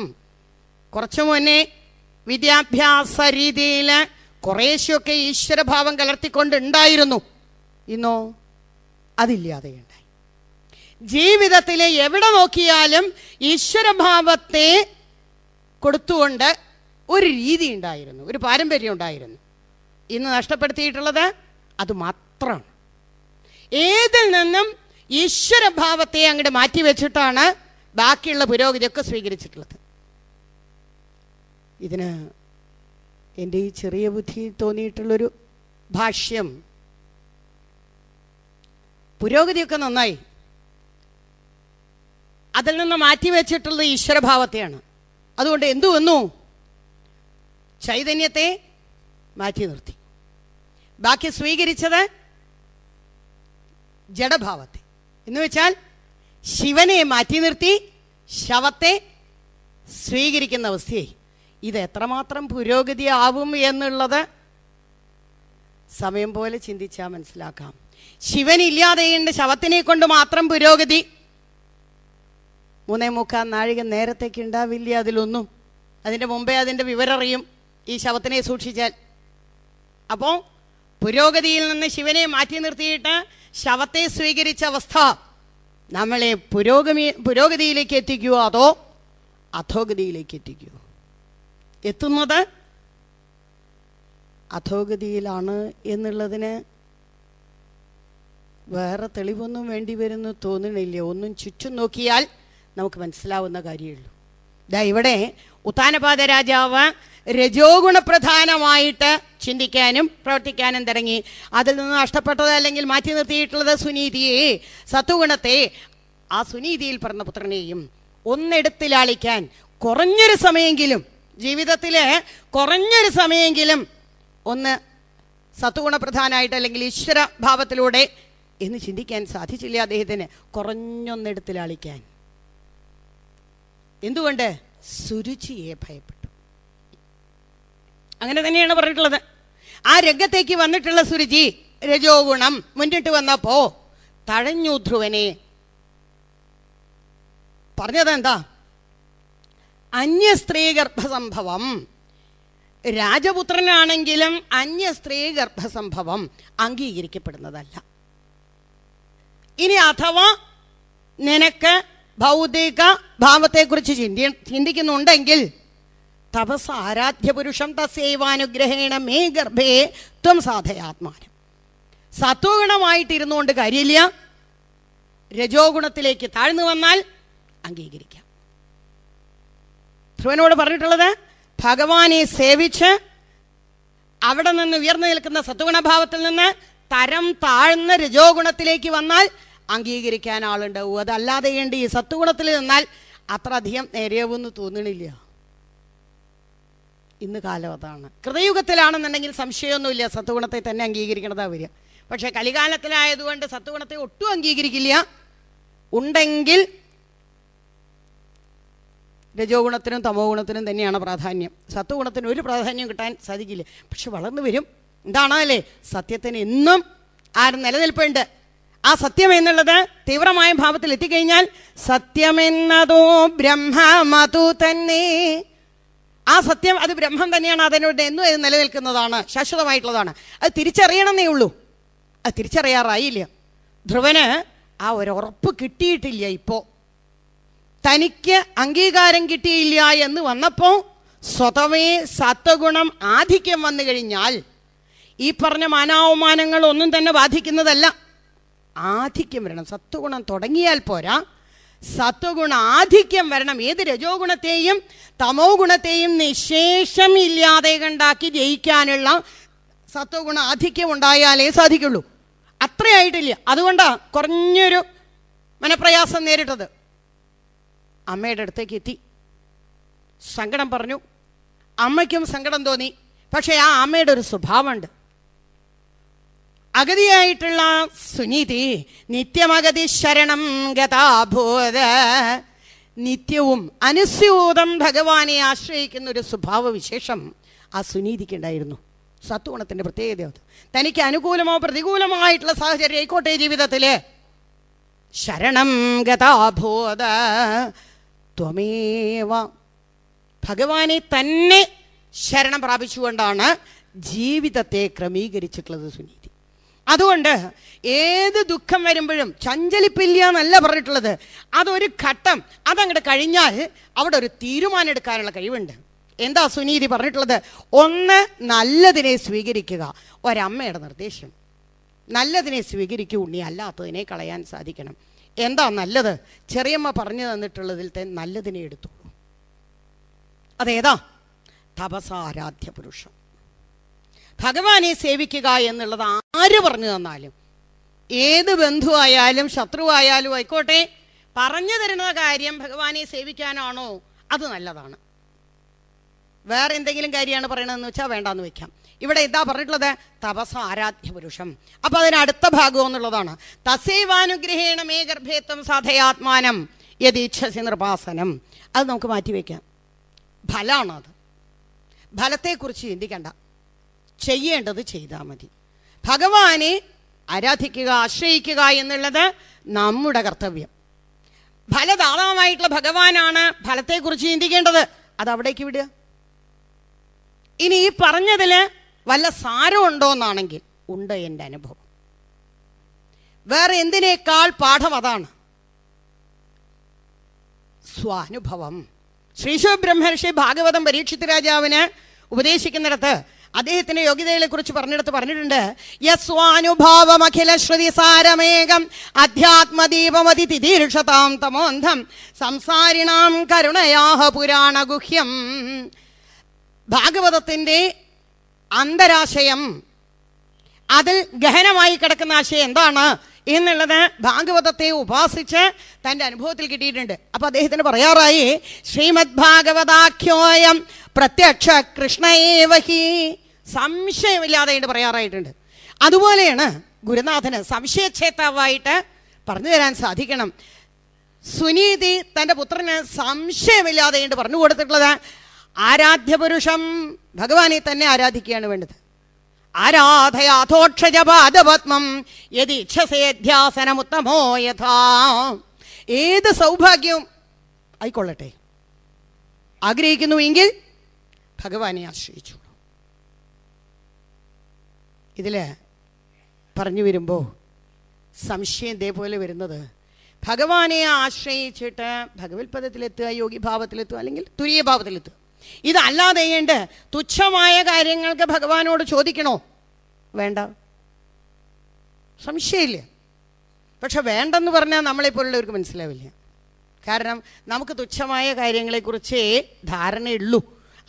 കുറച്ചു മുന്നേ വിദ്യാഭ്യാസ രീതിയിൽ കുറേശ്ശൊക്കെ ഈശ്വരഭാവം കലർത്തിക്കൊണ്ടുണ്ടായിരുന്നു ഇന്നോ അതില്ലാതെയുണ്ടായി ജീവിതത്തിലെ എവിടെ നോക്കിയാലും ഈശ്വരഭാവത്തെ കൊടുത്തുകൊണ്ട് ഒരു രീതി ഉണ്ടായിരുന്നു ഒരു പാരമ്പര്യം ഉണ്ടായിരുന്നു ഇന്ന് നഷ്ടപ്പെടുത്തിയിട്ടുള്ളത് അത് മാത്രമാണ് ഏതിൽ നിന്നും ഈശ്വരഭാവത്തെ അങ്ങോട്ട് മാറ്റി വെച്ചിട്ടാണ് ബാക്കിയുള്ള പുരോഗതിയൊക്കെ സ്വീകരിച്ചിട്ടുള്ളത് ഇതിന് എൻ്റെ ഈ ചെറിയ ബുദ്ധി തോന്നിയിട്ടുള്ളൊരു ഭാഷ്യം പുരോഗതിയൊക്കെ നന്നായി അതിൽ നിന്ന് മാറ്റി വെച്ചിട്ടുള്ളത് ഈശ്വരഭാവത്തെയാണ് അതുകൊണ്ട് എന്തു വന്നു ചൈതന്യത്തെ മാറ്റി നിർത്തി ബാക്കി സ്വീകരിച്ചത് ജഡഭാവത്തെ എന്ന് വെച്ചാൽ ശിവനെ മാറ്റി നിർത്തി ശവത്തെ സ്വീകരിക്കുന്ന അവസ്ഥയായി ഇത് എത്രമാത്രം പുരോഗതി ആവും എന്നുള്ളത് സമയം പോലെ ചിന്തിച്ചാൽ മനസ്സിലാക്കാം ശിവനില്ലാതെയുണ്ട് ശവത്തിനെ കൊണ്ട് മാത്രം പുരോഗതി മൂന്നേ മുക്കാൽ നാഴിക നേരത്തേക്ക് ഉണ്ടാവില്ല അതിലൊന്നും അതിൻ്റെ മുമ്പേ അതിൻ്റെ വിവരറിയും ഈ ശവത്തിനെ സൂക്ഷിച്ചാൽ അപ്പോൾ പുരോഗതിയിൽ നിന്ന് ശിവനെ മാറ്റി നിർത്തിയിട്ട് ശവത്തെ സ്വീകരിച്ച അവസ്ഥ നമ്മളെ പുരോഗമി പുരോഗതിയിലേക്ക് എത്തിക്കുമോ അതോ അധോഗതിയിലേക്ക് എത്തിക്കുമോ എത്തുന്നത് അധോഗതിയിലാണ് എന്നുള്ളതിന് വേറെ തെളിവൊന്നും വേണ്ടി വരുന്നു തോന്നണില്ല ഒന്നും ചുറ്റും നോക്കിയാൽ നമുക്ക് മനസ്സിലാവുന്ന കാര്യമുള്ളൂ ഇതാ ഇവിടെ ഉത്താനപാത രാജാവ് രജോ ഗുണപ്രധാനമായിട്ട് ചിന്തിക്കാനും പ്രവർത്തിക്കാനും തുടങ്ങി അതിൽ നിന്ന് നഷ്ടപ്പെട്ടത് അല്ലെങ്കിൽ മാറ്റി നിർത്തിയിട്ടുള്ളത് സുനീതിയെ സത്വഗുണത്തെ ആ സുനീതിയിൽ പറഞ്ഞ പുത്രനെയും ഒന്നെടുത്തിലാളിക്കാൻ കുറഞ്ഞൊരു സമയെങ്കിലും ജീവിതത്തിൽ കുറഞ്ഞൊരു സമയെങ്കിലും ഒന്ന് സത്വഗുണപ്രധാനമായിട്ട് അല്ലെങ്കിൽ ഈശ്വര ഭാവത്തിലൂടെ എന്ന് ചിന്തിക്കാൻ സാധിച്ചില്ല അദ്ദേഹത്തിന് കുറഞ്ഞൊന്നെടുത്തിലാളിക്കാൻ എന്തുകൊണ്ട് സുരുചിയെ ഭയപ്പെട്ടു അങ്ങനെ തന്നെയാണ് പറഞ്ഞിട്ടുള്ളത് ആ രംഗത്തേക്ക് വന്നിട്ടുള്ള സുരുചി രജോ ഗുണം മുന്നിട്ട് വന്നപ്പോ തഴഞ്ഞു ധ്രുവനെ പറഞ്ഞതെന്താ അന്യ സ്ത്രീ ഗർഭസംഭവം രാജപുത്രനാണെങ്കിലും അന്യ സ്ത്രീ ഗർഭസംഭവം അംഗീകരിക്കപ്പെടുന്നതല്ല ഇനി അഥവാ നിനക്ക് ഭൗതിക ഭാവത്തെക്കുറിച്ച് ചിന്തി ചിന്തിക്കുന്നുണ്ടെങ്കിൽ തപസ് ആരാധ്യപുരുഷം തസ്യൈവാനുഗ്രഹേണ മേ ഗർഭേ ത്വം സാധയാത്മാനം സത്വഗുണമായിട്ടിരുന്നു കൊണ്ട് കാര്യമില്ല രജോ ഗുണത്തിലേക്ക് താഴ്ന്നു വന്നാൽ അംഗീകരിക്കാം ധ്രുവനോട് പറഞ്ഞിട്ടുള്ളത് ഭഗവാനെ സേവിച്ച് അവിടെ നിന്ന് ഉയർന്നു നിൽക്കുന്ന സത്വഗുണഭാവത്തിൽ നിന്ന് തരം താഴ്ന്ന രജോ ഗുണത്തിലേക്ക് വന്നാൽ അംഗീകരിക്കാൻ ആളുണ്ടാവും അതല്ലാതെ ഈ സത്വഗുണത്തിൽ നിന്നാൽ അത്ര അധികം എന്ന് തോന്നണില്ല ഇന്ന് കാലം അതാണ് കൃതയുഗത്തിലാണെന്നുണ്ടെങ്കിൽ സംശയമൊന്നുമില്ല സത്വഗുണത്തെ തന്നെ അംഗീകരിക്കണതാ വരിക പക്ഷേ കലികാലത്തിലായതുകൊണ്ട് സത്വഗുണത്തെ ഒട്ടും അംഗീകരിക്കില്ല ഉണ്ടെങ്കിൽ രജോ ഗുണത്തിനും തമോ ഗുണത്തിനും തന്നെയാണ് പ്രാധാന്യം സത്വഗുണത്തിന് ഒരു പ്രാധാന്യം കിട്ടാൻ സാധിക്കില്ല പക്ഷെ വളർന്നു വരും അല്ലേ സത്യത്തിന് എന്നും ആരും നിലനിൽപ്പുണ്ട് ആ സത്യം എന്നുള്ളത് തീവ്രമായ ഭാവത്തിൽ എത്തിക്കഴിഞ്ഞാൽ സത്യമെന്നതോ ബ്രഹ്മമതു തന്നെ ആ സത്യം അത് ബ്രഹ്മം തന്നെയാണ് അതിനോട് എന്നും നിലനിൽക്കുന്നതാണ് ശാശ്വതമായിട്ടുള്ളതാണ് അത് തിരിച്ചറിയണമെന്നേ ഉള്ളൂ അത് തിരിച്ചറിയാറായില്ല ധ്രുവന് ആ ഒരു ഉറപ്പ് കിട്ടിയിട്ടില്ല ഇപ്പോൾ തനിക്ക് അംഗീകാരം കിട്ടിയില്ല എന്ന് വന്നപ്പോൾ സ്വതവേ സത്വഗുണം ആധിക്യം വന്നു കഴിഞ്ഞാൽ ഈ പറഞ്ഞ മാനാവമാനങ്ങൾ ഒന്നും തന്നെ ബാധിക്കുന്നതല്ല ആധിക്യം വരണം സത്വഗുണം തുടങ്ങിയാൽ പോരാ സത്വഗുണ ആധിക്യം വരണം ഏത് രജോ ഗുണത്തെയും തമോ ഗുണത്തെയും നിശേഷം ഇല്ലാതെ കണ്ടാക്കി ജയിക്കാനുള്ള സത്വഗുണ ആധിക്യം ഉണ്ടായാലേ സാധിക്കുള്ളൂ അത്രയായിട്ടില്ല അതുകൊണ്ടാ കുറഞ്ഞൊരു മനപ്രയാസം നേരിട്ടത് അമ്മയുടെ അടുത്തേക്ക് എത്തി സങ്കടം പറഞ്ഞു അമ്മയ്ക്കും സങ്കടം തോന്നി പക്ഷേ ആ അമ്മയുടെ ഒരു സ്വഭാവമുണ്ട് അഗതിയായിട്ടുള്ള സുനീതി നിത്യമഗതി ശരണം ഗതാഭൂത നിത്യവും അനുസ്യൂതം ഭഗവാനെ ആശ്രയിക്കുന്ന ഒരു സ്വഭാവവിശേഷം ആ ഉണ്ടായിരുന്നു സത്വഗുണത്തിന്റെ പ്രത്യേകത അത് തനിക്ക് അനുകൂലമോ പ്രതികൂലമോ ആയിട്ടുള്ള സാഹചര്യം ആയിക്കോട്ടെ ജീവിതത്തില് ശരണം ഗതാഭൂത ത്വമേവ ഭഗവാനെ തന്നെ ശരണം പ്രാപിച്ചുകൊണ്ടാണ് ജീവിതത്തെ ക്രമീകരിച്ചിട്ടുള്ളത് സുനി അതുകൊണ്ട് ഏത് ദുഃഖം വരുമ്പോഴും ചഞ്ചലിപ്പില്ല എന്നല്ല പറഞ്ഞിട്ടുള്ളത് അതൊരു ഘട്ടം അതങ്ങോട്ട് കഴിഞ്ഞാൽ അവിടെ ഒരു തീരുമാനം എടുക്കാനുള്ള കഴിവുണ്ട് എന്താ സുനീതി പറഞ്ഞിട്ടുള്ളത് ഒന്ന് നല്ലതിനെ സ്വീകരിക്കുക ഒരമ്മയുടെ നിർദ്ദേശം നല്ലതിനെ സ്വീകരിക്കൂ ഉണ്ണി അല്ലാത്തതിനെ കളയാൻ സാധിക്കണം എന്താ നല്ലത് ചെറിയമ്മ പറഞ്ഞു തന്നിട്ടുള്ളതിൽ തന്നെ നല്ലതിനെ എടുത്തോളൂ അതേതാ തപസാരാധ്യ പുരുഷം ഭഗവാനെ സേവിക്കുക എന്നുള്ളത് ആര് പറഞ്ഞു തന്നാലും ഏത് ബന്ധുവായാലും ശത്രുവായാലും ആയിക്കോട്ടെ പറഞ്ഞു തരുന്ന കാര്യം ഭഗവാനെ സേവിക്കാനാണോ അത് നല്ലതാണ് വേറെ എന്തെങ്കിലും കാര്യമാണ് പറയണതെന്ന് വെച്ചാൽ വേണ്ടെന്ന് വെക്കാം ഇവിടെ എന്താ പറഞ്ഞിട്ടുള്ളത് തപസ ആരാധ്യ പുരുഷം അപ്പൊ അതിനടുത്ത ഭാഗം എന്നുള്ളതാണ് തസൈവാനുഗ്രഹേണ മേ ഗർഭേത്വം സാധയാത്മാനം യതീച്ഛസി നിർഭാസനം അത് നമുക്ക് മാറ്റിവെക്കാം ഫലമാണ് അത് ഫലത്തെക്കുറിച്ച് ചിന്തിക്കേണ്ട ചെയ്യേണ്ടത് ചെയ്താൽ മതി ഭഗവാനെ ആരാധിക്കുക ആശ്രയിക്കുക എന്നുള്ളത് നമ്മുടെ കർത്തവ്യം ഫലദാതാവായിട്ടുള്ള ഭഗവാനാണ് ഫലത്തെക്കുറിച്ച് ചിന്തിക്കേണ്ടത് അത് അവിടേക്ക് വിടുക ഇനി ഈ പറഞ്ഞതിൽ വല്ല സാരമുണ്ടോ എന്നാണെങ്കിൽ ഉണ്ട് എൻ്റെ അനുഭവം വേറെ എന്തിനേക്കാൾ പാഠം അതാണ് സ്വാനുഭവം ശ്രീശു ബ്രഹ്മർഷി ഭാഗവതം പരീക്ഷിത് രാജാവിന് ഉപദേശിക്കുന്നിടത്ത് അദ്ദേഹത്തിൻ്റെ കുറിച്ച് പറഞ്ഞെടുത്ത് പറഞ്ഞിട്ടുണ്ട് യസ്വാനുഭാവം ശ്രുതി സാരമേകം അധ്യാത്മദീപമതി തിഥീർഷതാം തമോന്ധം സംസാരിണാം കരുണയാഹ ഗുഹ്യം ഭാഗവതത്തിൻ്റെ അന്തരാശയം അതിൽ ഗഹനമായി കിടക്കുന്ന ആശയം എന്താണ് എന്നുള്ളത് ഭാഗവതത്തെ ഉപാസിച്ച് തൻ്റെ അനുഭവത്തിൽ കിട്ടിയിട്ടുണ്ട് അപ്പോൾ അദ്ദേഹത്തിന് പറയാറായി ശ്രീമദ് ഭാഗവതാഖ്യോയം പ്രത്യക്ഷ കൃഷ്ണയേവഹി സംശയമില്ലാതെ പറയാറായിട്ടുണ്ട് അതുപോലെയാണ് ഗുരുനാഥന് സംശയക്ഷേത്താവായിട്ട് പറഞ്ഞു തരാൻ സാധിക്കണം സുനീതി തൻ്റെ പുത്രന് സംശയമില്ലാതെ പറഞ്ഞു കൊടുത്തിട്ടുള്ളത് ആരാധ്യപുരുഷം ഭഗവാനെ തന്നെ ആരാധിക്കുകയാണ് വേണ്ടത് ആരാധയാഥോക്ഷജപാദപത്മം യതിച്ഛസേധ്യാസനമുത്തമോ യഥാ ഏത് സൗഭാഗ്യവും ആയിക്കൊള്ളട്ടെ ആഗ്രഹിക്കുന്നുവെങ്കിൽ ഭഗവാനെ ആശ്രയിച്ചുള്ളൂ ഇതിൽ പറഞ്ഞു വരുമ്പോൾ സംശയം ഇതേപോലെ വരുന്നത് ഭഗവാനെ ആശ്രയിച്ചിട്ട് ഭഗവത് പദത്തിലെത്തുക യോഗിഭാവത്തിലെത്തുക അല്ലെങ്കിൽ തുര്യഭാവത്തിലെത്തുക ഇതല്ലാതെ ചെയ്യേണ്ട തുച്ഛമായ കാര്യങ്ങൾക്ക് ഭഗവാനോട് ചോദിക്കണോ വേണ്ട സംശയമില്ല പക്ഷെ വേണ്ടെന്ന് പറഞ്ഞാൽ നമ്മളെപ്പോലുള്ളവർക്ക് മനസ്സിലാവില്ല കാരണം നമുക്ക് തുച്ഛമായ കാര്യങ്ങളെക്കുറിച്ചേ ധാരണയുള്ളൂ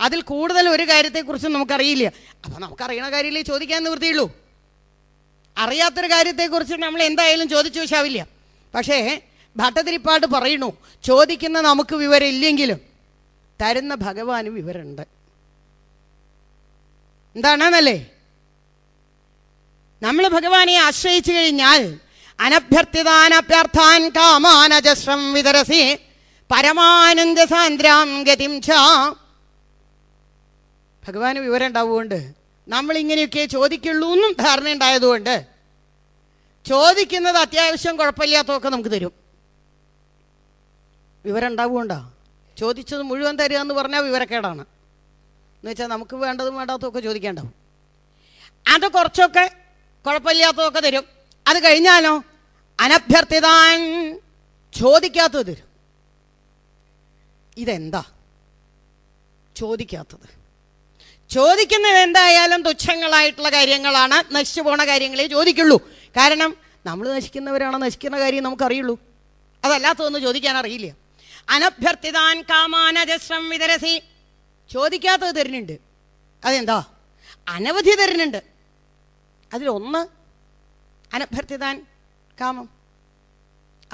അതിൽ കൂടുതൽ ഒരു കാര്യത്തെക്കുറിച്ചും നമുക്കറിയില്ല അപ്പോൾ അറിയണ കാര്യമില്ലേ ചോദിക്കാൻ നിവൃത്തിയുള്ളൂ അറിയാത്തൊരു കാര്യത്തെക്കുറിച്ച് നമ്മൾ എന്തായാലും ചോദിച്ചു വെച്ചാവില്ല പക്ഷേ ഭട്ടതിരിപ്പാട് പറയണു ചോദിക്കുന്ന നമുക്ക് വിവരമില്ലെങ്കിലും തരുന്ന ഭഗവാന് വിവരമുണ്ട് എന്താണെന്നല്ലേ നമ്മൾ ഭഗവാനെ ആശ്രയിച്ചു കഴിഞ്ഞാൽ അനഭ്യർത്ഥിതാനഭ്യർത്ഥാൻ കാമാനജശ്രം വിതരസി സാന്ദ്രാം ഗതിം ചാ ഭഗവാന് വിവരം ഉണ്ടാവുകൊണ്ട് നമ്മളിങ്ങനെയൊക്കെ ചോദിക്കുള്ളൂ എന്നും ധാരണ ഉണ്ടായതുകൊണ്ട് ചോദിക്കുന്നത് അത്യാവശ്യം കുഴപ്പമില്ലാത്തതൊക്കെ നമുക്ക് തരും വിവരം ഉണ്ടാവുകൊണ്ടാ ചോദിച്ചത് മുഴുവൻ തരിക എന്ന് പറഞ്ഞാൽ വിവരക്കേടാണ് എന്ന് വെച്ചാൽ നമുക്ക് വേണ്ടതും വേണ്ടാത്തതൊക്കെ ചോദിക്കേണ്ടാവും അത് കുറച്ചൊക്കെ കുഴപ്പമില്ലാത്തതൊക്കെ തരും അത് കഴിഞ്ഞാലോ അനഭ്യർത്ഥിതാൻ ചോദിക്കാത്തത് തരും ഇതെന്താ ചോദിക്കാത്തത് ചോദിക്കുന്നത് എന്തായാലും തുച്ഛങ്ങളായിട്ടുള്ള കാര്യങ്ങളാണ് നശിച്ചു പോണ കാര്യങ്ങളെ ചോദിക്കുള്ളൂ കാരണം നമ്മൾ നശിക്കുന്നവരാണ് നശിക്കുന്ന കാര്യം നമുക്കറിയുള്ളൂ അതല്ലാത്തതൊന്നും ചോദിക്കാൻ അറിയില്ല അനഭ്യർത്ഥിതാൻ കാമാനജസ്രം വിതരസി ചോദിക്കാത്തത് തരുന്നുണ്ട് അതെന്താ അനവധി തരുന്നുണ്ട് അതിലൊന്ന് അനഭ്യർത്ഥിതാൻ കാമം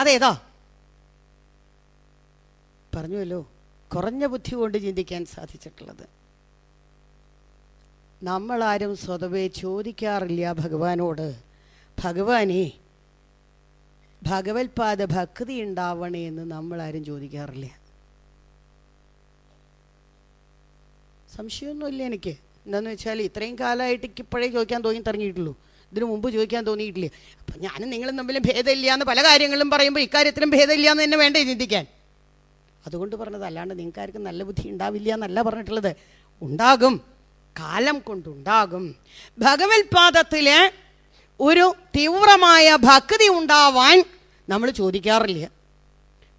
അതേതാ പറഞ്ഞുവല്ലോ കുറഞ്ഞ ബുദ്ധി കൊണ്ട് ചിന്തിക്കാൻ സാധിച്ചിട്ടുള്ളത് നമ്മളാരും സ്വതവേ ചോദിക്കാറില്ല ഭഗവാനോട് ഭഗവാനെ ഭഗവത്പാദ ഭക്തി ഉണ്ടാവണേ എന്ന് നമ്മളാരും ചോദിക്കാറില്ല സംശയമൊന്നുമില്ല എനിക്ക് എന്താണെന്ന് വെച്ചാൽ ഇത്രയും കാലമായിട്ട് ഇപ്പോഴേ ചോദിക്കാൻ തോന്നി തുടങ്ങിയിട്ടുള്ളൂ ഇതിനു മുമ്പ് ചോദിക്കാൻ തോന്നിയിട്ടില്ല അപ്പം ഞാനും നിങ്ങളും തമ്മിലും ഭേദമില്ല എന്ന് പല കാര്യങ്ങളും പറയുമ്പോൾ ഇക്കാര്യത്തിലും ഭേദമില്ല എന്ന് തന്നെ വേണ്ടേ ചിന്തിക്കാൻ അതുകൊണ്ട് പറഞ്ഞത് അല്ലാണ്ട് നിങ്ങൾക്കാർക്കും നല്ല ബുദ്ധി ഉണ്ടാവില്ല എന്നല്ല പറഞ്ഞിട്ടുള്ളത് ഉണ്ടാകും കാലം കൊണ്ടുണ്ടാകും ഭഗവത്പാദത്തിൽ ഒരു തീവ്രമായ ഭക്തി ഉണ്ടാവാൻ നമ്മൾ ചോദിക്കാറില്ല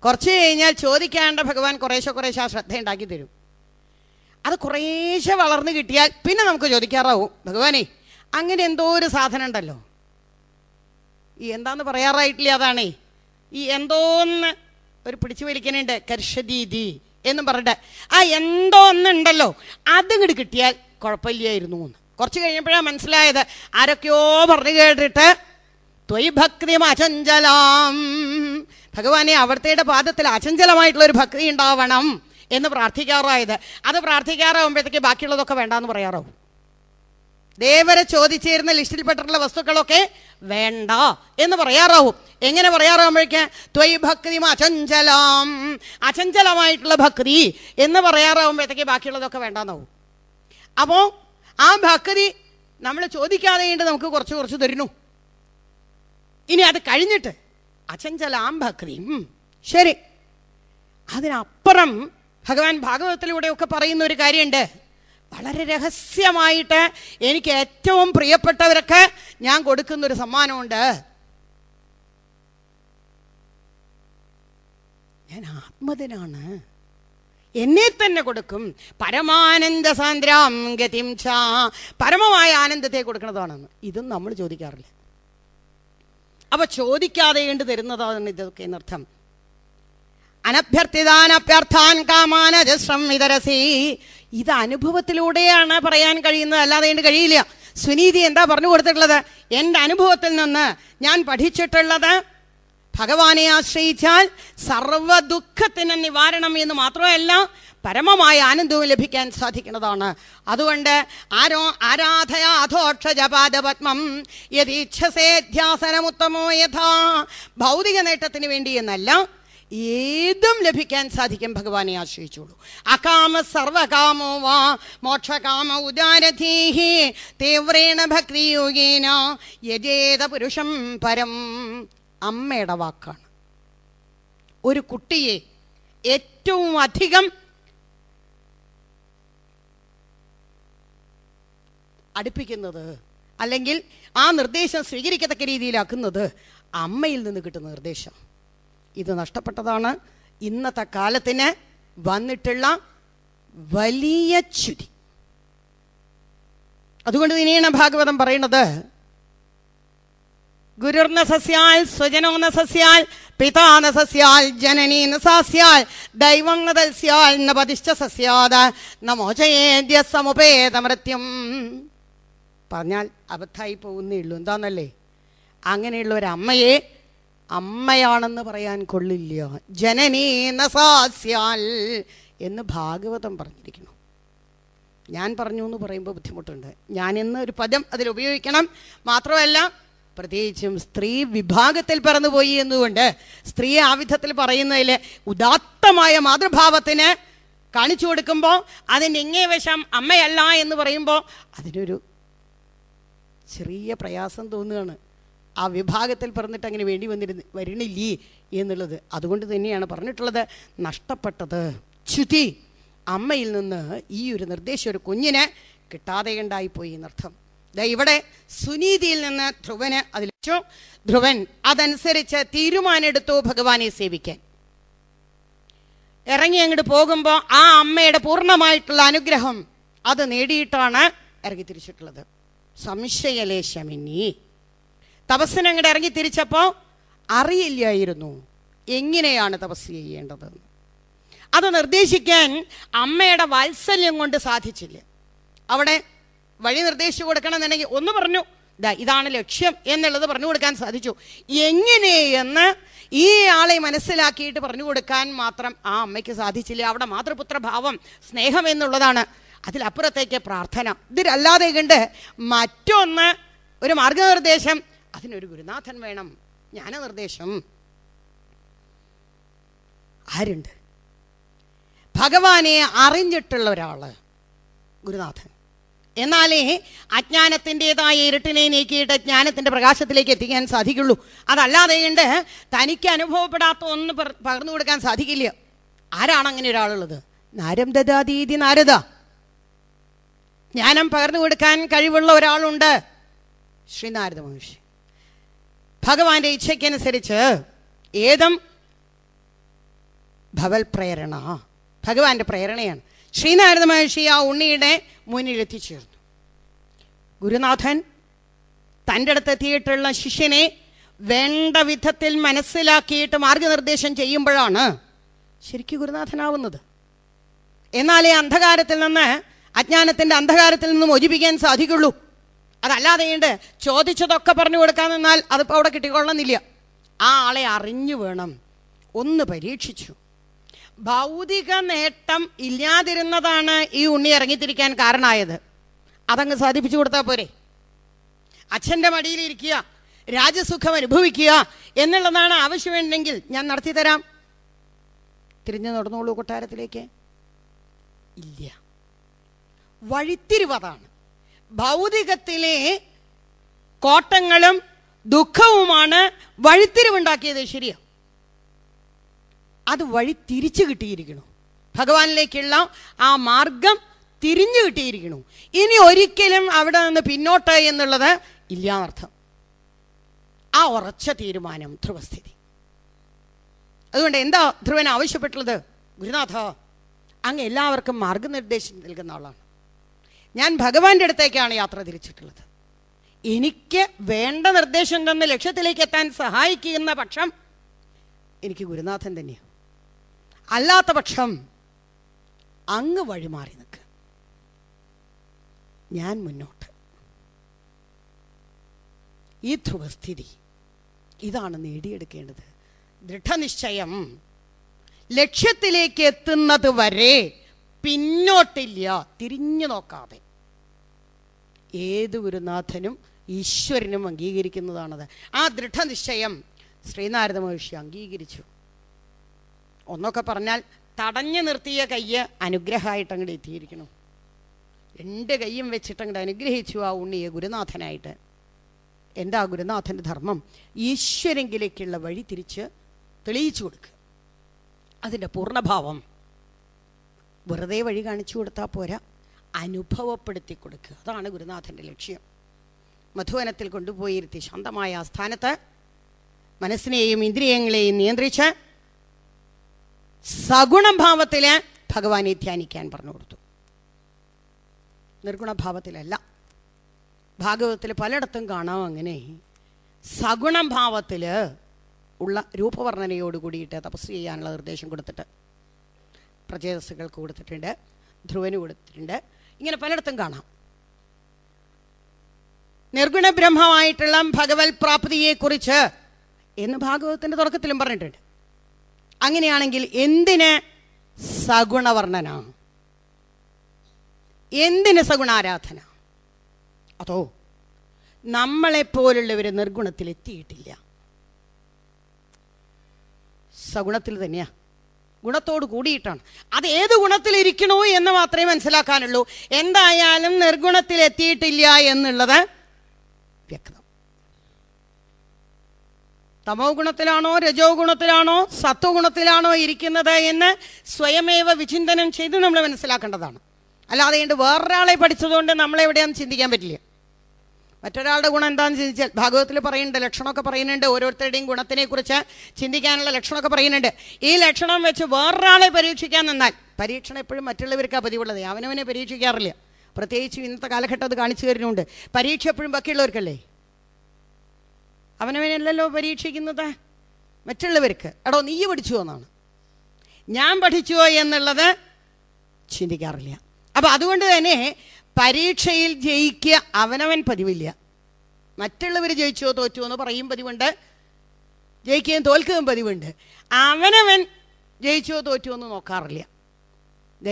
കുറച്ച് കഴിഞ്ഞാൽ ചോദിക്കാണ്ട് ഭഗവാൻ കുറേശ്ശെ കുറേശ്ശെ ആ ഉണ്ടാക്കി തരും അത് കുറേശ്ശെ വളർന്നു കിട്ടിയാൽ പിന്നെ നമുക്ക് ചോദിക്കാറാവും ഭഗവാനെ അങ്ങനെ എന്തോ ഒരു സാധനം ഉണ്ടല്ലോ ഈ എന്താന്ന് പറയാറായിട്ടില്ല അതാണേ ഈ എന്തോന്ന് ഒരു പിടിച്ചു വലിക്കനുണ്ട് കർഷദീതി എന്നും പറഞ്ഞിട്ട് ആ എന്തോ ഒന്നുണ്ടല്ലോ അതിങ്ങോട്ട് കിട്ടിയാൽ കുഴപ്പമില്ലായിരുന്നു എന്ന് കുറച്ച് കഴിഞ്ഞപ്പോഴാണ് മനസ്സിലായത് ആരൊക്കെയോ പറഞ്ഞു കേട്ടിട്ട് ത്വയ് ഭക്തി അചഞ്ചലാം ഭഗവാനെ അവിടുത്തെ പാദത്തിൽ അചഞ്ചലമായിട്ടുള്ളൊരു ഭക്തി ഉണ്ടാവണം എന്ന് പ്രാർത്ഥിക്കാറായത് അത് പ്രാർത്ഥിക്കാറാവുമ്പോഴത്തേക്ക് ബാക്കിയുള്ളതൊക്കെ വേണ്ടാന്ന് പറയാറാവും ദേവരെ ചോദിച്ചിരുന്ന ലിസ്റ്റിൽ പെട്ടിട്ടുള്ള വസ്തുക്കളൊക്കെ വേണ്ട എന്ന് പറയാറാവും എങ്ങനെ പറയാറാവുമ്പോഴേക്ക് ത്വയ് ഭക്തി അചഞ്ചലാം അചഞ്ചലമായിട്ടുള്ള ഭക്തി എന്ന് പറയാറാവുമ്പോഴത്തേക്ക് ബാക്കിയുള്ളതൊക്കെ വേണ്ടാന്നാവും അപ്പോൾ ആ ഭക്തി നമ്മൾ ചോദിക്കാതെയുണ്ട് നമുക്ക് കുറച്ച് കുറച്ച് തരുന്നു ഇനി അത് കഴിഞ്ഞിട്ട് ആം ഭക്തി ശരി അതിനപ്പുറം ഭഗവാൻ ഭാഗവതത്തിലൂടെയൊക്കെ പറയുന്ന ഒരു കാര്യമുണ്ട് വളരെ രഹസ്യമായിട്ട് എനിക്ക് ഏറ്റവും പ്രിയപ്പെട്ടവരൊക്കെ ഞാൻ കൊടുക്കുന്നൊരു സമ്മാനമുണ്ട് ഞാൻ ആത്മതനാണ് എന്നെ തന്നെ കൊടുക്കും പരമാനന്ദ സാന്ദ്രാം ഗതിം ചാ പരമമായ ആനന്ദത്തെ കൊടുക്കുന്നതാണെന്ന് ഇതും നമ്മൾ ചോദിക്കാറില്ല അപ്പൊ ചോദിക്കാതെ കണ്ട് തരുന്നതാണ് ഇതൊക്കെ എന്നർത്ഥം അനഭ്യർത്ഥിതാനഭ്യർത്ഥാൻ കാമാനജസ്രം വിതരസി ഇത് അനുഭവത്തിലൂടെയാണ് പറയാൻ കഴിയുന്നത് അല്ലാതെ കണ്ട് കഴിയില്ല സുനീതി എന്താ പറഞ്ഞു കൊടുത്തിട്ടുള്ളത് എൻ്റെ അനുഭവത്തിൽ നിന്ന് ഞാൻ പഠിച്ചിട്ടുള്ളത് ഭഗവാനെ ആശ്രയിച്ചാൽ സർവ്വ ദുഃഖത്തിന് നിവാരണം എന്ന് മാത്രമല്ല പരമമായ ആനന്ദവും ലഭിക്കാൻ സാധിക്കുന്നതാണ് അതുകൊണ്ട് ആരോ ആരാധയ അധോക്ഷജപാദപത്മം യഥീച്ഛസേധ്യാസനമുത്തമോ യഥാ ഭൗതിക നേട്ടത്തിന് വേണ്ടി എന്നല്ല ഏതും ലഭിക്കാൻ സാധിക്കും ഭഗവാനെ ആശ്രയിച്ചോളൂ അകാമ സർവകാമോ വാ മോക്ഷകാമ ഉദാരധീഹി തീവ്രേണ ഭക്തിയോഗേന യജേത പുരുഷം പരം അമ്മയുടെ വാക്കാണ് ഒരു കുട്ടിയെ ഏറ്റവും അധികം അടുപ്പിക്കുന്നത് അല്ലെങ്കിൽ ആ നിർദ്ദേശം സ്വീകരിക്കത്തക്ക രീതിയിലാക്കുന്നത് അമ്മയിൽ നിന്ന് കിട്ടുന്ന നിർദ്ദേശം ഇത് നഷ്ടപ്പെട്ടതാണ് ഇന്നത്തെ കാലത്തിന് വന്നിട്ടുള്ള വലിയ ചുരി അതുകൊണ്ട് ഇനിയാണ് ഭാഗവതം പറയുന്നത് ഗുരുർന്ന സസ്യാൽ സ്വജനോന്ന സസ്യാൽ പിതാന സസ്യാൽ ജനനീന സാസ്യാൽ ദൈവം തൽസ്യാൽ നപതിഷ്ഠ സസ്യാത് നമോചയേദ്യ സമുപേതമൃത്യം പറഞ്ഞാൽ അബദ്ധമായി പോകുന്നേ ഉള്ളൂ എന്താണെന്നല്ലേ അങ്ങനെയുള്ള ഒരു അമ്മയെ അമ്മയാണെന്ന് പറയാൻ കൊള്ളില്ല ജനനീന സാസ്യാൽ എന്ന് ഭാഗവതം പറഞ്ഞിരിക്കുന്നു ഞാൻ പറഞ്ഞു എന്ന് പറയുമ്പോൾ ബുദ്ധിമുട്ടുണ്ട് ഞാൻ ഇന്ന് ഒരു പദം അതിൽ ഉപയോഗിക്കണം മാത്രമല്ല പ്രത്യേകിച്ചും സ്ത്രീ വിഭാഗത്തിൽ പറന്നുപോയി എന്നുകൊണ്ട് സ്ത്രീയെ ആ വിധത്തിൽ പറയുന്നതിൽ ഉദാത്തമായ മാതൃഭാവത്തിന് കാണിച്ചു കൊടുക്കുമ്പോൾ അതിൻ്റെ എങ്ങേ വശം അമ്മയല്ല എന്ന് പറയുമ്പോൾ അതിനൊരു ചെറിയ പ്രയാസം തോന്നുകയാണ് ആ വിഭാഗത്തിൽ പറഞ്ഞിട്ട് അങ്ങനെ വേണ്ടി വന്നിരുന്ന് വരണില്ലേ എന്നുള്ളത് അതുകൊണ്ട് തന്നെയാണ് പറഞ്ഞിട്ടുള്ളത് നഷ്ടപ്പെട്ടത് ചുതി അമ്മയിൽ നിന്ന് ഈ ഒരു നിർദ്ദേശം ഒരു കുഞ്ഞിന് കിട്ടാതെ ഉണ്ടായിപ്പോയി എന്നർത്ഥം ഇവിടെ സുനീതിയിൽ നിന്ന് ധ്രുവന് ലഭിച്ചു ധ്രുവൻ അതനുസരിച്ച് തീരുമാനമെടുത്തു ഭഗവാനെ സേവിക്കാൻ ഇറങ്ങി അങ്ങോട്ട് പോകുമ്പോൾ ആ അമ്മയുടെ പൂർണ്ണമായിട്ടുള്ള അനുഗ്രഹം അത് നേടിയിട്ടാണ് ഇറങ്ങി തിരിച്ചിട്ടുള്ളത് സംശയലേശമിനി അങ്ങോട്ട് ഇറങ്ങി തിരിച്ചപ്പോൾ അറിയില്ലായിരുന്നു എങ്ങനെയാണ് തപസ് ചെയ്യേണ്ടത് അത് നിർദ്ദേശിക്കാൻ അമ്മയുടെ വാത്സല്യം കൊണ്ട് സാധിച്ചില്ല അവിടെ വഴി നിർദ്ദേശിച്ചു കൊടുക്കണമെന്നുണ്ടെങ്കിൽ ഒന്ന് പറഞ്ഞു ഇതാ ഇതാണ് ലക്ഷ്യം എന്നുള്ളത് പറഞ്ഞു കൊടുക്കാൻ സാധിച്ചു എങ്ങനെയെന്ന് ഈ ആളെ മനസ്സിലാക്കിയിട്ട് പറഞ്ഞു കൊടുക്കാൻ മാത്രം ആ അമ്മയ്ക്ക് സാധിച്ചില്ല അവിടെ മാതൃപുത്രഭാവം സ്നേഹം എന്നുള്ളതാണ് അതിലപ്പുറത്തേക്ക് പ്രാർത്ഥന ഇതിലല്ലാതെ കണ്ട് മറ്റൊന്ന് ഒരു മാർഗനിർദ്ദേശം അതിനൊരു ഗുരുനാഥൻ വേണം ജ്ഞാനനിർദ്ദേശം ആരുണ്ട് ഭഗവാനെ അറിഞ്ഞിട്ടുള്ള ഒരാൾ ഗുരുനാഥൻ എന്നാലേ അജ്ഞാനത്തിൻ്റെതായ ഇരുട്ടിനെ നീക്കിയിട്ട് ജ്ഞാനത്തിൻ്റെ പ്രകാശത്തിലേക്ക് എത്തിക്കാൻ സാധിക്കുള്ളൂ അതല്ലാതെ കണ്ട് തനിക്ക് അനുഭവപ്പെടാത്ത ഒന്ന് പകർന്നു കൊടുക്കാൻ സാധിക്കില്ല ആരാണ് അങ്ങനെ ഒരാളുള്ളത് നാരം ദദാതീതി നാരദ ജ്ഞാനം പകർന്നു കൊടുക്കാൻ കഴിവുള്ള ഒരാളുണ്ട് ശ്രീനാരദ മഹർഷി ഭഗവാന്റെ ഇച്ഛയ്ക്കനുസരിച്ച് ഏതം ഭവൽ പ്രേരണ ഭഗവാന്റെ പ്രേരണയാണ് ശ്രീനാരദ മഹർഷി ആ ഉണ്ണിയുടെ മുന്നിലെത്തിച്ചേർന്നു ഗുരുനാഥൻ തൻ്റെ അടുത്ത് എത്തിയിട്ടുള്ള ശിഷ്യനെ വേണ്ട വിധത്തിൽ മനസ്സിലാക്കിയിട്ട് മാർഗനിർദ്ദേശം ചെയ്യുമ്പോഴാണ് ശരിക്കും ഗുരുനാഥനാവുന്നത് എന്നാലേ അന്ധകാരത്തിൽ നിന്ന് അജ്ഞാനത്തിൻ്റെ അന്ധകാരത്തിൽ നിന്നും മോചിപ്പിക്കാൻ സാധിക്കുള്ളൂ അതല്ലാതെ ഉണ്ട് ചോദിച്ചതൊക്കെ പറഞ്ഞു കൊടുക്കാൻ നിന്നാൽ അതിപ്പോൾ അവിടെ കിട്ടിക്കൊള്ളുന്നില്ല ആ ആളെ അറിഞ്ഞു വേണം ഒന്ന് പരീക്ഷിച്ചു ഭൗതിക നേട്ടം ഇല്ലാതിരുന്നതാണ് ഈ ഉണ്ണി ഇറങ്ങിത്തിരിക്കാൻ കാരണമായത് അതങ്ങ് സാധിപ്പിച്ചു കൊടുത്താൽ പോരെ അച്ഛൻ്റെ മടിയിലിരിക്കുക രാജസുഖം അനുഭവിക്കുക എന്നുള്ളതാണ് ആവശ്യമുണ്ടെങ്കിൽ ഞാൻ നടത്തി തരാം തിരിഞ്ഞു നടന്നോളൂ കൊട്ടാരത്തിലേക്ക് ഇല്ല വഴിത്തിരിവതാണ് ഭൗതികത്തിലെ കോട്ടങ്ങളും ദുഃഖവുമാണ് വഴിത്തിരിവുണ്ടാക്കിയത് ശരിയാണ് അത് വഴി തിരിച്ചു കിട്ടിയിരിക്കണു ഭഗവാനിലേക്കുള്ള ആ മാർഗം തിരിഞ്ഞു കിട്ടിയിരിക്കണു ഇനി ഒരിക്കലും അവിടെ നിന്ന് പിന്നോട്ട് എന്നുള്ളത് ഇല്ലാർത്ഥം ആ ഉറച്ച തീരുമാനം ധ്രുവസ്ഥിതി അതുകൊണ്ട് എന്താ ധ്രുവൻ ആവശ്യപ്പെട്ടുള്ളത് ഗുരുനാഥ അങ്ങ് എല്ലാവർക്കും മാർഗനിർദ്ദേശം നൽകുന്ന ആളാണ് ഞാൻ ഭഗവാന്റെ അടുത്തേക്കാണ് യാത്ര തിരിച്ചിട്ടുള്ളത് എനിക്ക് വേണ്ട നിർദ്ദേശം തന്ന ലക്ഷ്യത്തിലേക്ക് എത്താൻ സഹായിക്കുന്ന പക്ഷം എനിക്ക് ഗുരുനാഥൻ തന്നെയാണ് അല്ലാത്ത പക്ഷം അങ്ങ് വഴിമാറി നിൽക്കുക ഞാൻ മുന്നോട്ട് ഈ ധ്രുവസ്ഥിതി ഇതാണ് നേടിയെടുക്കേണ്ടത് ദൃഢനിശ്ചയം ലക്ഷ്യത്തിലേക്ക് എത്തുന്നത് വരെ പിന്നോട്ടില്ല തിരിഞ്ഞു നോക്കാതെ ഏത് ഗുരുനാഥനും ഈശ്വരനും അംഗീകരിക്കുന്നതാണത് ആ ദൃഢനിശ്ചയം ശ്രീനാരദ മഹർഷി അംഗീകരിച്ചു ഒന്നൊക്കെ പറഞ്ഞാൽ തടഞ്ഞു നിർത്തിയ കയ്യ് അനുഗ്രഹമായിട്ടങ്ങോട്ട് അങ്ങോട്ട് എത്തിയിരിക്കണം രണ്ട് കയ്യും വെച്ചിട്ട് അനുഗ്രഹിച്ചു ആ ഉണ്ണിയെ ഗുരുനാഥനായിട്ട് എന്താ ഗുരുനാഥൻ്റെ ധർമ്മം ഈശ്വരങ്കിലേക്കുള്ള വഴി തിരിച്ച് തെളിയിച്ചു കൊടുക്കുക അതിൻ്റെ പൂർണ്ണഭാവം വെറുതെ വഴി കാണിച്ചു കൊടുത്താൽ പോരാ അനുഭവപ്പെടുത്തി കൊടുക്കുക അതാണ് ഗുരുനാഥൻ്റെ ലക്ഷ്യം മധുവനത്തിൽ കൊണ്ടുപോയിരുത്തി ശാന്തമായ ആ സ്ഥാനത്ത് മനസ്സിനെയും ഇന്ദ്രിയങ്ങളെയും നിയന്ത്രിച്ച് സഗുണഭാവത്തിൽ ഭഗവാനെ ധ്യാനിക്കാൻ പറഞ്ഞു കൊടുത്തു നിർഗുണഭാവത്തിലല്ല ഭാഗവതത്തിൽ പലയിടത്തും കാണാം അങ്ങനെ സഗുണഭാവത്തിൽ ഉള്ള രൂപവർണ്ണനയോട് കൂടിയിട്ട് തപസ് ചെയ്യാനുള്ള നിർദ്ദേശം കൊടുത്തിട്ട് പ്രചേതസ്സുകൾക്ക് കൊടുത്തിട്ടുണ്ട് ധ്രുവന് കൊടുത്തിട്ടുണ്ട് ഇങ്ങനെ പലയിടത്തും കാണാം നിർഗുണ ബ്രഹ്മമായിട്ടുള്ള ഭഗവത് പ്രാപ്തിയെക്കുറിച്ച് എന്ന് ഭാഗവതത്തിൻ്റെ തുടക്കത്തിലും പറഞ്ഞിട്ടുണ്ട് അങ്ങനെയാണെങ്കിൽ എന്തിന് സഗുണവർണ്ണന എന്തിന് സഗുണാരാധന അതോ നമ്മളെപ്പോലുള്ളവർ നിർഗുണത്തിൽ എത്തിയിട്ടില്ല സഗുണത്തിൽ തന്നെയാ ഗുണത്തോട് കൂടിയിട്ടാണ് അത് ഏത് ഗുണത്തിലിരിക്കണോ എന്ന് മാത്രമേ മനസ്സിലാക്കാനുള്ളൂ എന്തായാലും നിർഗുണത്തിൽ എത്തിയിട്ടില്ല എന്നുള്ളത് വ്യക്തം തമോ ഗുണത്തിലാണോ രജോ ഗുണത്തിലാണോ സത്വ ഗുണത്തിലാണോ ഇരിക്കുന്നത് എന്ന് സ്വയമേവ വിചിന്തനം ചെയ്ത് നമ്മൾ മനസ്സിലാക്കേണ്ടതാണ് അല്ലാതെ ഉണ്ട് വേറൊരാളെ പഠിച്ചതുകൊണ്ട് നമ്മളെവിടെയാണെന്ന് ചിന്തിക്കാൻ പറ്റില്ല മറ്റൊരാളുടെ ഗുണം എന്താണെന്ന് ചിന്തിച്ചാൽ ഭാഗവതത്തിൽ പറയുന്നുണ്ട് ലക്ഷണമൊക്കെ പറയുന്നുണ്ട് ഓരോരുത്തരുടെയും ഗുണത്തിനെക്കുറിച്ച് ചിന്തിക്കാനുള്ള ലക്ഷണമൊക്കെ പറയുന്നുണ്ട് ഈ ലക്ഷണം വെച്ച് വേറൊരാളെ പരീക്ഷിക്കാൻ നിന്നാൽ പരീക്ഷണം എപ്പോഴും മറ്റുള്ളവർക്ക് പതിവുള്ളത് അവനവനെ പരീക്ഷിക്കാറില്ല പ്രത്യേകിച്ച് ഇന്നത്തെ കാലഘട്ടം അത് കാണിച്ചു തരുന്നുണ്ട് പരീക്ഷ എപ്പോഴും ബാക്കിയുള്ളവർക്കല്ലേ അവനവനല്ലല്ലോ പരീക്ഷിക്കുന്നത് മറ്റുള്ളവർക്ക് എടോ നീ പഠിച്ചുവോ എന്നാണ് ഞാൻ പഠിച്ചുവോ എന്നുള്ളത് ചിന്തിക്കാറില്ല അപ്പോൾ അതുകൊണ്ട് തന്നെ പരീക്ഷയിൽ ജയിക്കുക അവനവൻ പതിവില്ല മറ്റുള്ളവർ ജയിച്ചോ തോറ്റുവോ എന്ന് പറയും പതിവുണ്ട് ജയിക്കുകയും തോൽക്കുകയും പതിവുണ്ട് അവനവൻ ജയിച്ചോ തോറ്റുവോ എന്ന് നോക്കാറില്ല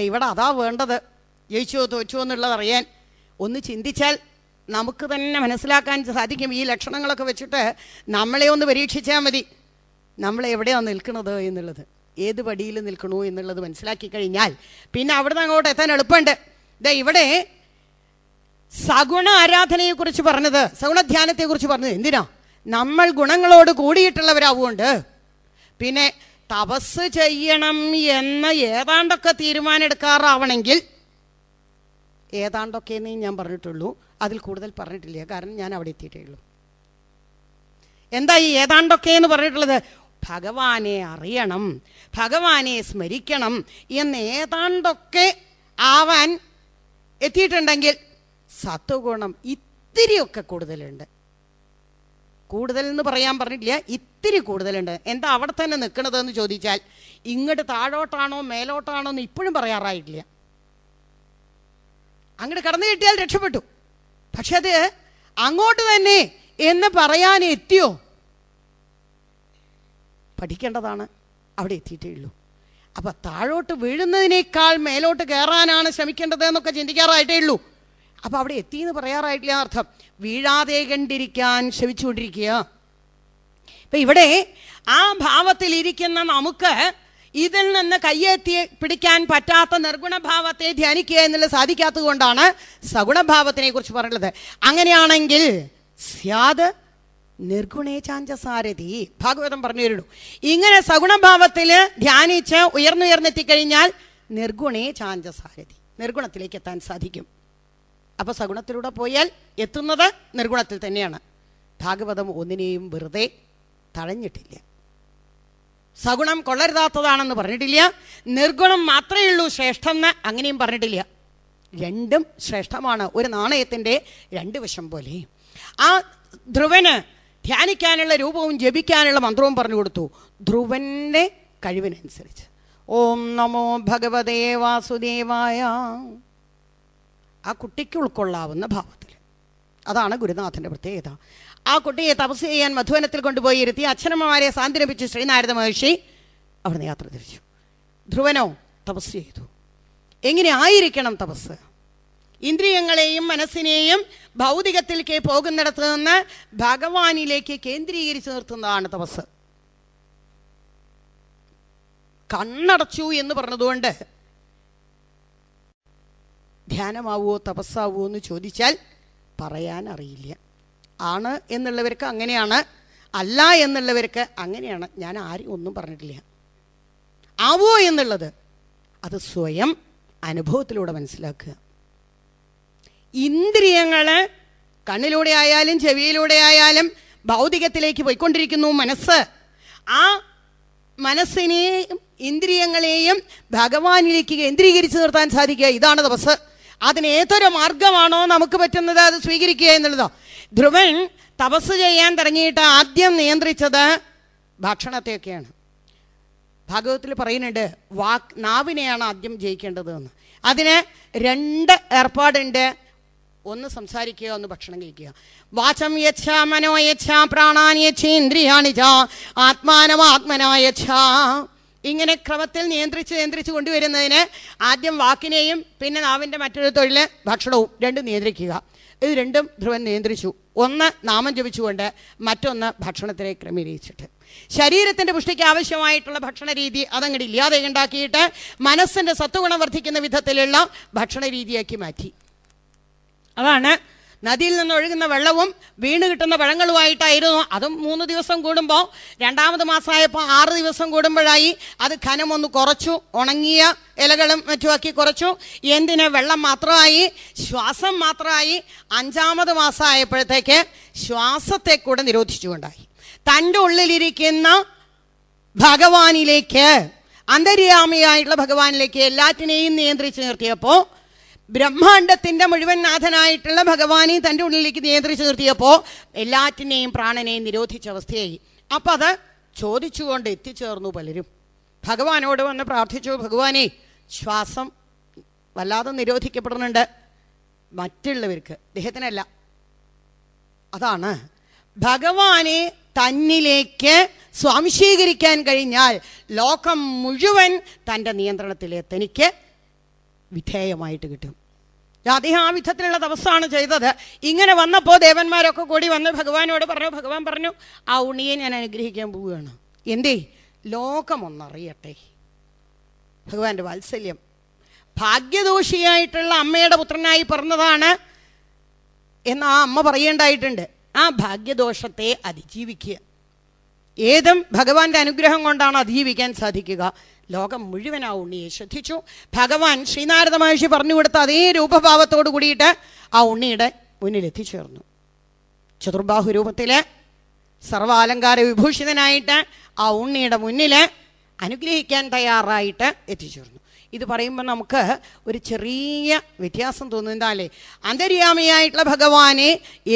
ഇവിടെ അതാ വേണ്ടത് ജയിച്ചോ തോറ്റുവോ എന്നുള്ളത് അറിയാൻ ഒന്ന് ചിന്തിച്ചാൽ നമുക്ക് തന്നെ മനസ്സിലാക്കാൻ സാധിക്കും ഈ ലക്ഷണങ്ങളൊക്കെ വെച്ചിട്ട് നമ്മളെ ഒന്ന് പരീക്ഷിച്ചാൽ മതി നമ്മൾ എവിടെയാണ് നിൽക്കുന്നത് എന്നുള്ളത് ഏത് പടിയിൽ നിൽക്കണോ എന്നുള്ളത് മനസ്സിലാക്കി കഴിഞ്ഞാൽ പിന്നെ അവിടുന്ന് അങ്ങോട്ട് എത്താൻ എളുപ്പമുണ്ട് ഇതാ ഇവിടെ സഗുണ ആരാധനയെക്കുറിച്ച് പറഞ്ഞത് സഗുണ പറഞ്ഞത് എന്തിനാ നമ്മൾ ഗുണങ്ങളോട് കൂടിയിട്ടുള്ളവരാവുകൊണ്ട് പിന്നെ തപസ് ചെയ്യണം എന്ന ഏതാണ്ടൊക്കെ തീരുമാനം എടുക്കാറാവണമെങ്കിൽ ഏതാണ്ടൊക്കെയെന്നേ ഞാൻ പറഞ്ഞിട്ടുള്ളൂ അതിൽ കൂടുതൽ പറഞ്ഞിട്ടില്ല കാരണം ഞാൻ അവിടെ എത്തിയിട്ടേ ഉള്ളൂ എന്താ ഈ ഏതാണ്ടൊക്കെ എന്ന് പറഞ്ഞിട്ടുള്ളത് ഭഗവാനെ അറിയണം ഭഗവാനെ സ്മരിക്കണം എന്ന് ഏതാണ്ടൊക്കെ ആവാൻ എത്തിയിട്ടുണ്ടെങ്കിൽ സത്വഗുണം ഇത്തിരിയൊക്കെ കൂടുതലുണ്ട് കൂടുതൽ എന്ന് പറയാൻ പറഞ്ഞിട്ടില്ല ഇത്തിരി കൂടുതലുണ്ട് എന്താ അവിടെ തന്നെ നിൽക്കണതെന്ന് ചോദിച്ചാൽ ഇങ്ങോട്ട് താഴോട്ടാണോ മേലോട്ടാണോ എന്ന് ഇപ്പോഴും പറയാറായിട്ടില്ല അങ്ങോട്ട് കടന്നു കിട്ടിയാൽ രക്ഷപ്പെട്ടു പക്ഷെ അത് അങ്ങോട്ട് തന്നെ എന്ന് പറയാൻ എത്തിയോ പഠിക്കേണ്ടതാണ് അവിടെ എത്തിയിട്ടേ ഉള്ളൂ അപ്പൊ താഴോട്ട് വീഴുന്നതിനേക്കാൾ മേലോട്ട് കയറാനാണ് ശ്രമിക്കേണ്ടത് എന്നൊക്കെ ചിന്തിക്കാറായിട്ടേ ഉള്ളൂ അപ്പോൾ അവിടെ എത്തി എന്ന് പറയാറായിട്ടില്ല അർത്ഥം വീഴാതെ കണ്ടിരിക്കാൻ ശ്രമിച്ചുകൊണ്ടിരിക്കുക ഇപ്പൊ ഇവിടെ ആ ഇരിക്കുന്ന നമുക്ക് ഇതിൽ നിന്ന് കയ്യെത്തി പിടിക്കാൻ പറ്റാത്ത നിർഗുണഭാവത്തെ ധ്യാനിക്കുക എന്നുള്ളത് സാധിക്കാത്തത് കൊണ്ടാണ് സഗുണഭാവത്തിനെ കുറിച്ച് പറയുന്നത് അങ്ങനെയാണെങ്കിൽ സ്യാദ് നിർഗുണേ സാരഥി ഭാഗവതം പറഞ്ഞു തരുള്ളൂ ഇങ്ങനെ സഗുണഭാവത്തിൽ ധ്യാനിച്ച് ഉയർന്നുയർന്നെത്തിക്കഴിഞ്ഞാൽ നിർഗുണേ ചാഞ്ചസാരഥി നിർഗുണത്തിലേക്ക് എത്താൻ സാധിക്കും അപ്പോൾ സഗുണത്തിലൂടെ പോയാൽ എത്തുന്നത് നിർഗുണത്തിൽ തന്നെയാണ് ഭാഗവതം ഒന്നിനെയും വെറുതെ തഴഞ്ഞിട്ടില്ല സഗുണം കൊള്ളരുതാത്തതാണെന്ന് പറഞ്ഞിട്ടില്ല നിർഗുണം മാത്രമേ ഉള്ളൂ ശ്രേഷ്ഠം എന്ന് അങ്ങനെയും പറഞ്ഞിട്ടില്ല രണ്ടും ശ്രേഷ്ഠമാണ് ഒരു നാണയത്തിൻ്റെ രണ്ട് വശം പോലെ ആ ധ്രുവന് ധ്യാനിക്കാനുള്ള രൂപവും ജപിക്കാനുള്ള മന്ത്രവും പറഞ്ഞു കൊടുത്തു ധ്രുവൻ്റെ കഴിവിനനുസരിച്ച് ഓം നമോ ഭഗവതേ വാസുദേവായ ആ കുട്ടിക്ക് ഉൾക്കൊള്ളാവുന്ന ഭാവത്തിൽ അതാണ് ഗുരുനാഥൻ്റെ പ്രത്യേകത ആ കുട്ടിയെ തപസ് ചെയ്യാൻ മധുവനത്തിൽ കൊണ്ടുപോയി ഇരുത്തി അച്ഛനമ്മമാരെ സാന്ത്വനിപ്പിച്ച് ശ്രീനാരദ മഹർഷി അവിടുന്ന് യാത്ര തിരിച്ചു ധ്രുവനോ തപസ് ചെയ്തു എങ്ങനെ ആയിരിക്കണം തപസ് ഇന്ദ്രിയങ്ങളെയും മനസ്സിനെയും ഭൗതികത്തിലേക്ക് പോകുന്നിടത്ത് നിന്ന് ഭഗവാനിലേക്ക് കേന്ദ്രീകരിച്ചു നിർത്തുന്നതാണ് തപസ് കണ്ണടച്ചു എന്ന് പറഞ്ഞതുകൊണ്ട് ധ്യാനമാവുമോ തപസ്സാവുമോ എന്ന് ചോദിച്ചാൽ പറയാൻ അറിയില്ല ആണ് എന്നുള്ളവർക്ക് അങ്ങനെയാണ് അല്ല എന്നുള്ളവർക്ക് അങ്ങനെയാണ് ഞാൻ ആരും ഒന്നും പറഞ്ഞിട്ടില്ല ആവോ എന്നുള്ളത് അത് സ്വയം അനുഭവത്തിലൂടെ മനസ്സിലാക്കുക ഇന്ദ്രിയങ്ങൾ കണ്ണിലൂടെ ആയാലും ചെവിയിലൂടെ ആയാലും ഭൗതികത്തിലേക്ക് പോയിക്കൊണ്ടിരിക്കുന്നു മനസ്സ് ആ മനസ്സിനെയും ഇന്ദ്രിയങ്ങളെയും ഭഗവാനിലേക്ക് കേന്ദ്രീകരിച്ച് നിർത്താൻ സാധിക്കുക ഇതാണ് തപസ് അതിനേതൊരു മാർഗമാണോ നമുക്ക് പറ്റുന്നത് അത് സ്വീകരിക്കുക എന്നുള്ളതോ ധ്രുവൻ തപസ് ചെയ്യാൻ തുടങ്ങിയിട്ട് ആദ്യം നിയന്ത്രിച്ചത് ഭക്ഷണത്തെയൊക്കെയാണ് ഭാഗവത്തിൽ പറയുന്നുണ്ട് വാക്ക് നാവിനെയാണ് ആദ്യം ജയിക്കേണ്ടത് എന്ന് അതിന് രണ്ട് ഏർപ്പാടുണ്ട് ഒന്ന് സംസാരിക്കുക ഒന്ന് ഭക്ഷണം കഴിക്കുക വാചം യച്ഛ മനോ യച്ഛ പ്രാണാനി യച്ഛ ഇന്ദ്രിയാണി ച ആത്മാനം ഇങ്ങനെ ക്രമത്തിൽ നിയന്ത്രിച്ച് നിയന്ത്രിച്ച് കൊണ്ടുവരുന്നതിന് ആദ്യം വാക്കിനെയും പിന്നെ നാവിൻ്റെ മറ്റൊരു തൊഴിൽ ഭക്ഷണവും രണ്ടും നിയന്ത്രിക്കുക ഇത് രണ്ടും ധ്രുവൻ നിയന്ത്രിച്ചു ഒന്ന് നാമം ജപിച്ചുകൊണ്ട് മറ്റൊന്ന് ഭക്ഷണത്തിനെ ക്രമീകരിച്ചിട്ട് ശരീരത്തിൻ്റെ പുഷ്ടിക്ക് ആവശ്യമായിട്ടുള്ള ഭക്ഷണ രീതി അതങ്ങോട്ട് ഇല്ലാതെ ഉണ്ടാക്കിയിട്ട് മനസ്സിൻ്റെ സത്വഗുണം വർദ്ധിക്കുന്ന വിധത്തിലുള്ള ഭക്ഷണ രീതിയാക്കി മാറ്റി അതാണ് നദിയിൽ നിന്ന് ഒഴുകുന്ന വെള്ളവും വീണ് കിട്ടുന്ന പഴങ്ങളുമായിട്ടായിരുന്നു അതും മൂന്ന് ദിവസം കൂടുമ്പോൾ രണ്ടാമത് മാസമായപ്പോൾ ആറ് ദിവസം കൂടുമ്പോഴായി അത് ഖനം ഒന്ന് കുറച്ചു ഉണങ്ങിയ ഇലകളും മറ്റുമാക്കി കുറച്ചു എന്തിന് വെള്ളം മാത്രമായി ശ്വാസം മാത്രമായി അഞ്ചാമത് മാസമായപ്പോഴത്തേക്ക് ശ്വാസത്തെ കൂടെ നിരോധിച്ചുകൊണ്ടായി തൻ്റെ ഉള്ളിലിരിക്കുന്ന ഭഗവാനിലേക്ക് അന്തര്യാമിയായിട്ടുള്ള ഭഗവാനിലേക്ക് എല്ലാറ്റിനെയും നിയന്ത്രിച്ചു നിർത്തിയപ്പോൾ ബ്രഹ്മാണ്ടത്തിന്റെ മുഴുവൻ നാഥനായിട്ടുള്ള ഭഗവാനെ തൻ്റെ ഉള്ളിലേക്ക് നിയന്ത്രിച്ചു നിർത്തിയപ്പോൾ എല്ലാറ്റിനെയും പ്രാണനെയും നിരോധിച്ച അവസ്ഥയായി അപ്പം അത് ചോദിച്ചുകൊണ്ട് എത്തിച്ചേർന്നു പലരും ഭഗവാനോട് വന്ന് പ്രാർത്ഥിച്ചു ഭഗവാനെ ശ്വാസം വല്ലാതെ നിരോധിക്കപ്പെടുന്നുണ്ട് മറ്റുള്ളവർക്ക് ദേഹത്തിനല്ല അതാണ് ഭഗവാനെ തന്നിലേക്ക് സ്വാംശീകരിക്കാൻ കഴിഞ്ഞാൽ ലോകം മുഴുവൻ തൻ്റെ നിയന്ത്രണത്തിലെ തനിക്ക് വിധേയമായിട്ട് കിട്ടും അദ്ദേഹം ആ വിധത്തിലുള്ള തപസ്സാണ് ചെയ്തത് ഇങ്ങനെ വന്നപ്പോൾ ദേവന്മാരൊക്കെ കൂടി വന്ന് ഭഗവാനോട് പറഞ്ഞു ഭഗവാൻ പറഞ്ഞു ആ ഉണിയെ ഞാൻ അനുഗ്രഹിക്കാൻ പോവുകയാണ് എന്തേ ലോകമൊന്നറിയട്ടെ ഭഗവാന്റെ വാത്സല്യം ഭാഗ്യദോഷിയായിട്ടുള്ള അമ്മയുടെ പുത്രനായി പറഞ്ഞതാണ് എന്ന് ആ അമ്മ പറയേണ്ടായിട്ടുണ്ട് ആ ഭാഗ്യദോഷത്തെ അതിജീവിക്കുക ഏതും ഭഗവാന്റെ അനുഗ്രഹം കൊണ്ടാണ് അതിജീവിക്കാൻ സാധിക്കുക ലോകം മുഴുവൻ ആ ഉണ്ണിയെ ശ്രദ്ധിച്ചു ഭഗവാൻ ശ്രീനാരദ മഹർഷി പറഞ്ഞു കൊടുത്ത അതേ രൂപഭാവത്തോടു കൂടിയിട്ട് ആ ഉണ്ണിയുടെ മുന്നിൽ എത്തിച്ചേർന്നു ചതുർബാഹു രൂപത്തിൽ സർവാലങ്കാര വിഭൂഷിതനായിട്ട് ആ ഉണ്ണിയുടെ മുന്നിൽ അനുഗ്രഹിക്കാൻ തയ്യാറായിട്ട് എത്തിച്ചേർന്നു ഇത് പറയുമ്പോൾ നമുക്ക് ഒരു ചെറിയ വ്യത്യാസം തോന്നുന്നതാലേ അന്തര്യാമിയായിട്ടുള്ള ഭഗവാനെ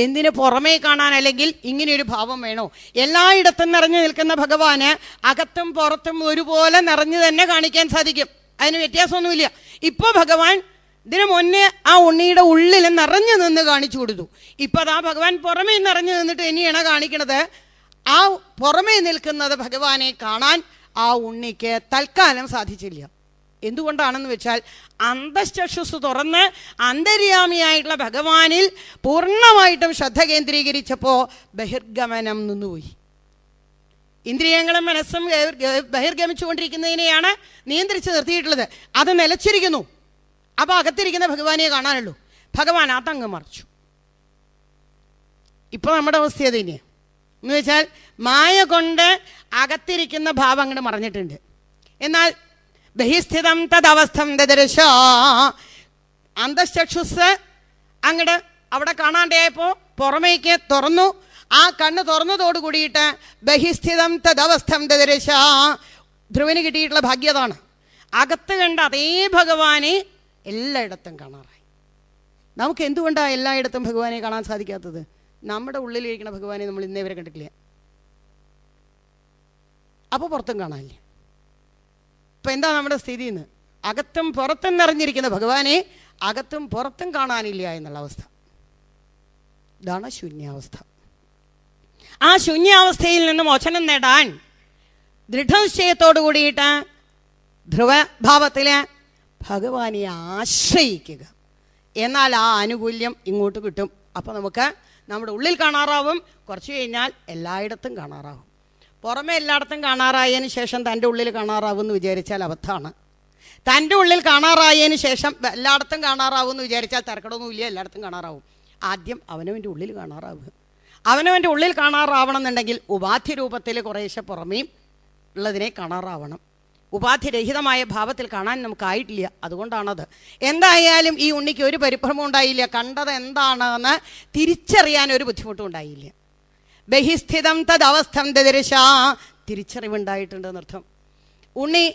എന്തിന് പുറമേ കാണാൻ അല്ലെങ്കിൽ ഇങ്ങനെയൊരു ഭാവം വേണോ എല്ലായിടത്തും നിറഞ്ഞു നിൽക്കുന്ന ഭഗവാന് അകത്തും പുറത്തും ഒരുപോലെ നിറഞ്ഞു തന്നെ കാണിക്കാൻ സാധിക്കും അതിന് വ്യത്യാസമൊന്നുമില്ല ഇപ്പോൾ ഭഗവാൻ ഇതിനു മുന്നേ ആ ഉണ്ണിയുടെ ഉള്ളിൽ നിറഞ്ഞു നിന്ന് കാണിച്ചു കൊടുത്തു ഇപ്പം അതാ ഭഗവാൻ പുറമേ നിറഞ്ഞു നിന്നിട്ട് ഇനിയാണ് കാണിക്കണത് ആ പുറമേ നിൽക്കുന്നത് ഭഗവാനെ കാണാൻ ആ ഉണ്ണിക്ക് തൽക്കാലം സാധിച്ചില്ല എന്തുകൊണ്ടാണെന്ന് വെച്ചാൽ അന്തശ്ചക്ഷുസ് തുറന്ന് അന്തര്യാമിയായിട്ടുള്ള ഭഗവാനിൽ പൂർണ്ണമായിട്ടും ശ്രദ്ധ കേന്ദ്രീകരിച്ചപ്പോൾ ബഹിർഗമനം നിന്നുപോയി ഇന്ദ്രിയങ്ങളും മനസ്സും ബഹിർഗമിച്ചുകൊണ്ടിരിക്കുന്നതിനെയാണ് നിയന്ത്രിച്ച് നിർത്തിയിട്ടുള്ളത് അത് നിലച്ചിരിക്കുന്നു അപ്പോൾ അകത്തിരിക്കുന്ന ഭഗവാനെ കാണാനുള്ളൂ ഭഗവാൻ അതങ്ങ് മറിച്ചു ഇപ്പോൾ നമ്മുടെ അവസ്ഥ അത് തന്നെയാണ് എന്ന് വെച്ചാൽ മായ കൊണ്ട് അകത്തിരിക്കുന്ന ഭാവം അങ്ങോട്ട് മറിഞ്ഞിട്ടുണ്ട് എന്നാൽ ബഹിസ്ഥിതം തദവസ്ഥം ദദർശ അന്തഃചക്ഷുസ് അങ്ങട് അവിടെ കാണാണ്ടായപ്പോ പുറമേക്ക് തുറന്നു ആ കണ്ണ് തുറന്നതോട് കൂടിയിട്ട് ബഹിസ്ഥിതം തദവസ്ഥം ദദർശ ധ്രുവന് കിട്ടിയിട്ടുള്ള ഭാഗ്യതാണ് അകത്ത് കണ്ട അതേ ഭഗവാനെ എല്ലായിടത്തും കാണാറായി നമുക്ക് എന്തുകൊണ്ടാണ് എല്ലായിടത്തും ഭഗവാനെ കാണാൻ സാധിക്കാത്തത് നമ്മുടെ ഉള്ളിലിരിക്കുന്ന ഭഗവാനെ നമ്മൾ ഇന്നേ വരെ കണ്ടിട്ടില്ല അപ്പോൾ പുറത്തും കാണാനില്ലേ ഇപ്പം എന്താ നമ്മുടെ സ്ഥിതി എന്ന് അകത്തും പുറത്തും നിറഞ്ഞിരിക്കുന്ന ഭഗവാനെ അകത്തും പുറത്തും കാണാനില്ല എന്നുള്ള അവസ്ഥ ഇതാണ് ശൂന്യാവസ്ഥ ആ ശൂന്യാവസ്ഥയിൽ നിന്ന് മോചനം നേടാൻ ദൃഢനിശ്ചയത്തോടു കൂടിയിട്ട് ധ്രുവഭാവത്തിൽ ഭഗവാനെ ആശ്രയിക്കുക എന്നാൽ ആ ആനുകൂല്യം ഇങ്ങോട്ട് കിട്ടും അപ്പോൾ നമുക്ക് നമ്മുടെ ഉള്ളിൽ കാണാറാവും കുറച്ച് കഴിഞ്ഞാൽ എല്ലായിടത്തും കാണാറാവും പുറമെ എല്ലായിടത്തും കാണാറായതിനു ശേഷം തൻ്റെ ഉള്ളിൽ കാണാറാവുമെന്ന് വിചാരിച്ചാൽ അബദ്ധമാണ് തൻ്റെ ഉള്ളിൽ കാണാറായതിനു ശേഷം എല്ലായിടത്തും കാണാറാവുമെന്ന് വിചാരിച്ചാൽ തിരക്കടൊന്നുമില്ല എല്ലായിടത്തും കാണാറാവും ആദ്യം അവനവൻ്റെ ഉള്ളിൽ കാണാറാവുക അവനവൻ്റെ ഉള്ളിൽ കാണാറാവണമെന്നുണ്ടെങ്കിൽ ഉപാധി രൂപത്തിൽ കുറേശ്ശെ പുറമേയും ഉള്ളതിനെ കാണാറാവണം ഉപാധിരഹിതമായ ഭാവത്തിൽ കാണാൻ നമുക്കായിട്ടില്ല അതുകൊണ്ടാണത് എന്തായാലും ഈ ഉണ്ണിക്ക് ഒരു പരിഭ്രമം ഉണ്ടായില്ല കണ്ടത് എന്താണെന്ന് തിരിച്ചറിയാൻ ഒരു ബുദ്ധിമുട്ടും ഉണ്ടായില്ല ബഹിസ്ഥിതം തദവസ്ഥം ദദൃശ തിരിച്ചറിവുണ്ടായിട്ടുണ്ട് എന്നർത്ഥം ഉണ്ണി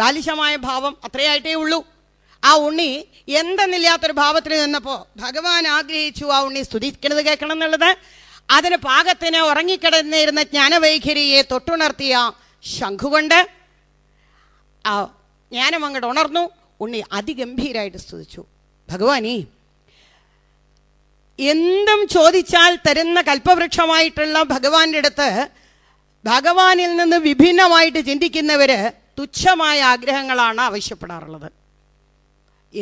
ബാലിശമായ ഭാവം അത്രയായിട്ടേ ഉള്ളൂ ആ ഉണ്ണി എന്തെന്നില്ലാത്തൊരു ഭാവത്തിൽ നിന്നപ്പോൾ ഭഗവാൻ ആഗ്രഹിച്ചു ആ ഉണ്ണി സ്തുതിക്കണത് കേൾക്കണം എന്നുള്ളത് അതിന് പാകത്തിന് ഉറങ്ങിക്കിടന്നിരുന്ന ജ്ഞാനവൈഖരിയെ തൊട്ടുണർത്തിയ ശംഖുകൊണ്ട് ആ ജ്ഞാനം അങ്ങോട്ട് ഉണർന്നു ഉണ്ണി അതിഗംഭീരായിട്ട് സ്തുതിച്ചു ഭഗവാനേ എന്തും ചോദിച്ചാൽ തരുന്ന കൽപ്പവൃക്ഷമായിട്ടുള്ള ഭഗവാന്റെ അടുത്ത് ഭഗവാനിൽ നിന്ന് വിഭിന്നമായിട്ട് ചിന്തിക്കുന്നവര് തുച്ഛമായ ആഗ്രഹങ്ങളാണ് ആവശ്യപ്പെടാറുള്ളത്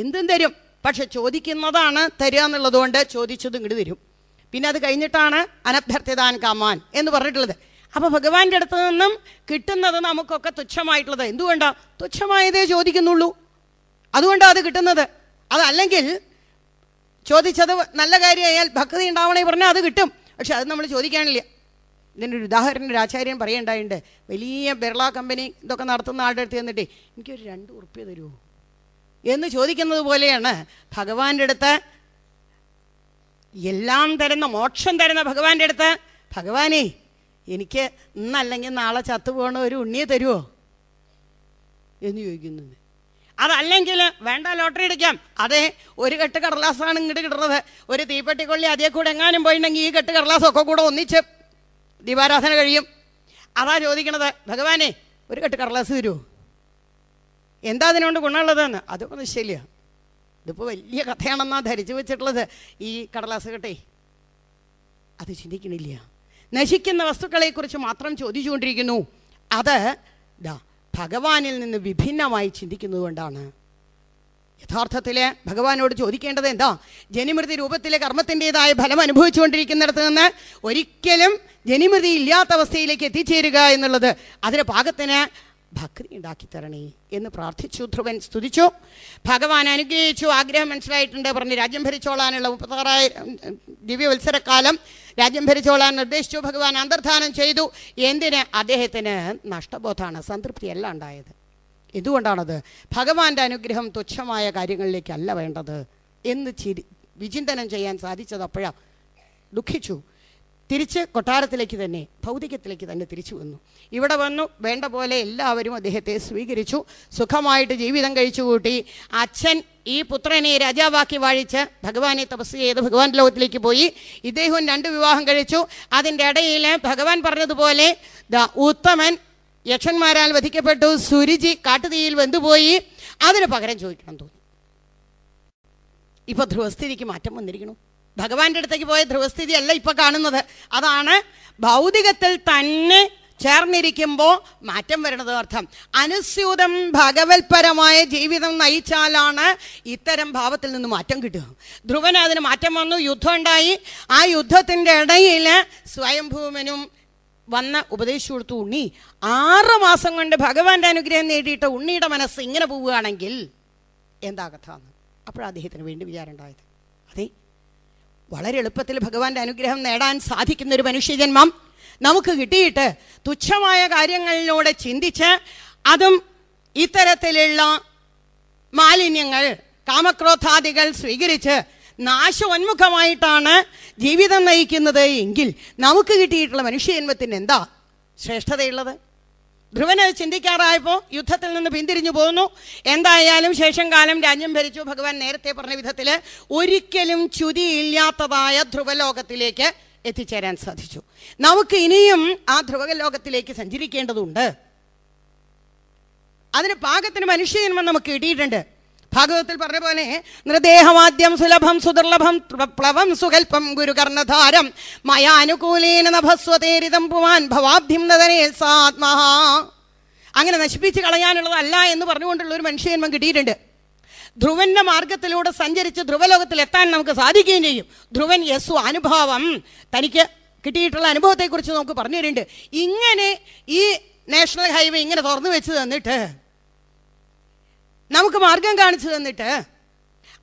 എന്തും തരും പക്ഷെ ചോദിക്കുന്നതാണ് തരിക എന്നുള്ളത് കൊണ്ട് ചോദിച്ചത് ഇങ്ങോട്ട് തരും പിന്നെ അത് കഴിഞ്ഞിട്ടാണ് അനഭ്യർത്ഥിതാൻ കാമാൻ എന്ന് പറഞ്ഞിട്ടുള്ളത് അപ്പോൾ ഭഗവാന്റെ അടുത്ത് നിന്നും കിട്ടുന്നത് നമുക്കൊക്കെ തുച്ഛമായിട്ടുള്ളത് എന്തുകൊണ്ടാണ് തുച്ഛമായതേ ചോദിക്കുന്നുള്ളൂ അതുകൊണ്ടാണ് അത് കിട്ടുന്നത് അതല്ലെങ്കിൽ ചോദിച്ചത് നല്ല കാര്യമായാൽ ഭക്തി ഉണ്ടാവണേ പറഞ്ഞാൽ അത് കിട്ടും പക്ഷെ അത് നമ്മൾ ചോദിക്കാനില്ല ഇതിൻ്റെ ഒരു ഉദാഹരണം ഒരു ആചാര്യൻ പറയേണ്ടായിട്ടുണ്ട് വലിയ ബിർള കമ്പനി ഇതൊക്കെ നടത്തുന്ന ആളുടെ അടുത്ത് ചെന്നിട്ടേ എനിക്കൊരു രണ്ട് ഉറുപ്പ്യ തരുമോ എന്ന് ചോദിക്കുന്നത് പോലെയാണ് ഭഗവാന്റെ അടുത്ത് എല്ലാം തരുന്ന മോക്ഷം തരുന്ന ഭഗവാന്റെ അടുത്ത് ഭഗവാനെ എനിക്ക് ഇന്നല്ലെങ്കിൽ നാളെ ചത്തുപോകണ ഒരു ഉണ്ണിയെ തരുമോ എന്ന് ചോദിക്കുന്നത് അതല്ലെങ്കിൽ വേണ്ട ലോട്ടറി അടിക്കാം അതെ ഒരു കെട്ട് കടലാസാണ് ഇങ്ങോട്ട് കിട്ടുന്നത് ഒരു തീപ്പെട്ടിക്കൊള്ളി അതേ കൂടെ എങ്ങാനും പോയിട്ടുണ്ടെങ്കിൽ ഈ കെട്ട് കടലാസൊക്കെ കൂടെ ഒന്നിച്ച് ദീപാരാധന കഴിയും അതാ ചോദിക്കണത് ഭഗവാനെ ഒരു കെട്ട് കടലാസ് തരുമോ എന്താ അതിനോണ്ട് ഗുണമുള്ളതെന്ന് അതൊക്കെ നിശ്ചയില്ല ഇതിപ്പോൾ വലിയ കഥയാണെന്നാണ് ധരിച്ചു വെച്ചിട്ടുള്ളത് ഈ കടലാസ് കെട്ടേ അത് ചിന്തിക്കണില്ല നശിക്കുന്ന വസ്തുക്കളെക്കുറിച്ച് മാത്രം ചോദിച്ചുകൊണ്ടിരിക്കുന്നു അത് ദാ ഭഗവാനിൽ നിന്ന് വിഭിന്നമായി ചിന്തിക്കുന്നതുകൊണ്ടാണ് യഥാർത്ഥത്തിൽ ഭഗവാനോട് ചോദിക്കേണ്ടത് എന്താ ജനിമൃതി രൂപത്തിലെ കർമ്മത്തിൻ്റെതായ ഫലം അനുഭവിച്ചുകൊണ്ടിരിക്കുന്നിടത്ത് നിന്ന് ഒരിക്കലും ജനിമൃതി ഇല്ലാത്ത അവസ്ഥയിലേക്ക് എത്തിച്ചേരുക എന്നുള്ളത് അതിന് പാകത്തിന് ഭക്തി ഉണ്ടാക്കി തരണേ എന്ന് പ്രാർത്ഥിച്ചു ധ്രുവൻ സ്തുതിച്ചു ഭഗവാൻ അനുഗ്രഹിച്ചു ആഗ്രഹം മനസ്സിലായിട്ടുണ്ട് പറഞ്ഞു രാജ്യം ഭരിച്ചോളാനുള്ള മുപ്പത്താറായിരം ദിവ്യവത്സരക്കാലം രാജ്യം ഭരിച്ചോളാൻ നിർദ്ദേശിച്ചു ഭഗവാൻ അന്തർധാനം ചെയ്തു എന്തിന് അദ്ദേഹത്തിന് നഷ്ടബോധമാണ് സംതൃപ്തിയല്ല ഉണ്ടായത് എന്തുകൊണ്ടാണത് ഭഗവാന്റെ അനുഗ്രഹം തുച്ഛമായ കാര്യങ്ങളിലേക്കല്ല വേണ്ടത് എന്ന് ചിരി വിചിന്തനം ചെയ്യാൻ സാധിച്ചത് അപ്പോഴാണ് ദുഃഖിച്ചു തിരിച്ച് കൊട്ടാരത്തിലേക്ക് തന്നെ ഭൗതികത്തിലേക്ക് തന്നെ തിരിച്ചു വന്നു ഇവിടെ വന്നു വേണ്ട പോലെ എല്ലാവരും അദ്ദേഹത്തെ സ്വീകരിച്ചു സുഖമായിട്ട് ജീവിതം കഴിച്ചു കൂട്ടി അച്ഛൻ ഈ പുത്രനെ രാജാവാക്കി വാഴിച്ച് ഭഗവാനെ തപസ് ചെയ്ത് ഭഗവാൻ ലോകത്തിലേക്ക് പോയി ഇദ്ദേഹവും രണ്ട് വിവാഹം കഴിച്ചു അതിൻ്റെ ഇടയിൽ ഭഗവാൻ പറഞ്ഞതുപോലെ ദ ഉത്തമൻ യക്ഷന്മാരാൽ വധിക്കപ്പെട്ടു സുരുചി കാട്ടുതീയിൽ വെന്തുപോയി അതിന് പകരം ചോദിക്കണം തോന്നി ഇപ്പൊ ധ്രുവസ്ഥിതിക്ക് മാറ്റം വന്നിരിക്കണം ഭഗവാന്റെ അടുത്തേക്ക് പോയ ധ്രുവസ്ഥിതി അല്ല ഇപ്പൊ കാണുന്നത് അതാണ് ഭൗതികത്തിൽ തന്നെ ചേർന്നിരിക്കുമ്പോൾ മാറ്റം വരണത് അർത്ഥം അനുസ്യൂതം ഭഗവത്പരമായ ജീവിതം നയിച്ചാലാണ് ഇത്തരം ഭാവത്തിൽ നിന്ന് മാറ്റം കിട്ടുക ധ്രുവന് അതിന് മാറ്റം വന്നു യുദ്ധം ഉണ്ടായി ആ യുദ്ധത്തിൻ്റെ ഇടയിൽ സ്വയംഭൂമനും വന്ന ഉപദേശിച്ചു കൊടുത്തു ഉണ്ണി ആറ് മാസം കൊണ്ട് ഭഗവാന്റെ അനുഗ്രഹം നേടിയിട്ട് ഉണ്ണിയുടെ മനസ്സ് ഇങ്ങനെ പോവുകയാണെങ്കിൽ എന്താ കഥ അപ്പോഴാണ് അദ്ദേഹത്തിന് വേണ്ടി വിചാരം ഉണ്ടായത് അതെ വളരെ എളുപ്പത്തിൽ ഭഗവാന്റെ അനുഗ്രഹം നേടാൻ സാധിക്കുന്ന ഒരു മനുഷ്യജന്മം നമുക്ക് കിട്ടിയിട്ട് തുച്ഛമായ കാര്യങ്ങളിലൂടെ ചിന്തിച്ച് അതും ഇത്തരത്തിലുള്ള മാലിന്യങ്ങൾ കാമക്രോധാദികൾ സ്വീകരിച്ച് നാശോന്മുഖമായിട്ടാണ് ജീവിതം നയിക്കുന്നത് എങ്കിൽ നമുക്ക് കിട്ടിയിട്ടുള്ള മനുഷ്യജന്മത്തിന് എന്താ ശ്രേഷ്ഠതയുള്ളത് ധ്രുവന് ചിന്തിക്കാറായപ്പോൾ യുദ്ധത്തിൽ നിന്ന് പിന്തിരിഞ്ഞു പോകുന്നു എന്തായാലും ശേഷം കാലം രാജ്യം ഭരിച്ചു ഭഗവാൻ നേരത്തെ പറഞ്ഞ വിധത്തിൽ ഒരിക്കലും ചുതിയില്ലാത്തതായ ധ്രുവലോകത്തിലേക്ക് എത്തിച്ചേരാൻ സാധിച്ചു നമുക്ക് ഇനിയും ആ ധ്രുവലോകത്തിലേക്ക് സഞ്ചരിക്കേണ്ടതുണ്ട് അതിന് പാകത്തിന് മനുഷ്യജന്മം നമുക്ക് കിട്ടിയിട്ടുണ്ട് ഭാഗവതത്തിൽ പറഞ്ഞ പോലെ നൃദേഹമാദ്യം സുലഭം സുദുർലഭം പ്ലവം സുകൽപ്പം ഗുരുകർണധാരം മയാനുകൂലീന നഭസ്വതേരിതം പുവാൻ ഭവാബ്ധിം നദനേ സാത്മഹ അങ്ങനെ നശിപ്പിച്ച് കളയാനുള്ളതല്ല എന്ന് പറഞ്ഞുകൊണ്ടുള്ള ഒരു മനുഷ്യജന്മം കിട്ടിയിട്ടുണ്ട് ധ്രുവന്റെ മാർഗത്തിലൂടെ സഞ്ചരിച്ച് ധ്രുവലോകത്തിൽ എത്താൻ നമുക്ക് സാധിക്കുകയും ചെയ്യും ധ്രുവൻ യസ്സു അനുഭാവം തനിക്ക് കിട്ടിയിട്ടുള്ള അനുഭവത്തെക്കുറിച്ച് നമുക്ക് പറഞ്ഞു തരുന്നുണ്ട് ഇങ്ങനെ ഈ നാഷണൽ ഹൈവേ ഇങ്ങനെ തുറന്നു വെച്ച് തന്നിട്ട് നമുക്ക് മാർഗം കാണിച്ചു തന്നിട്ട്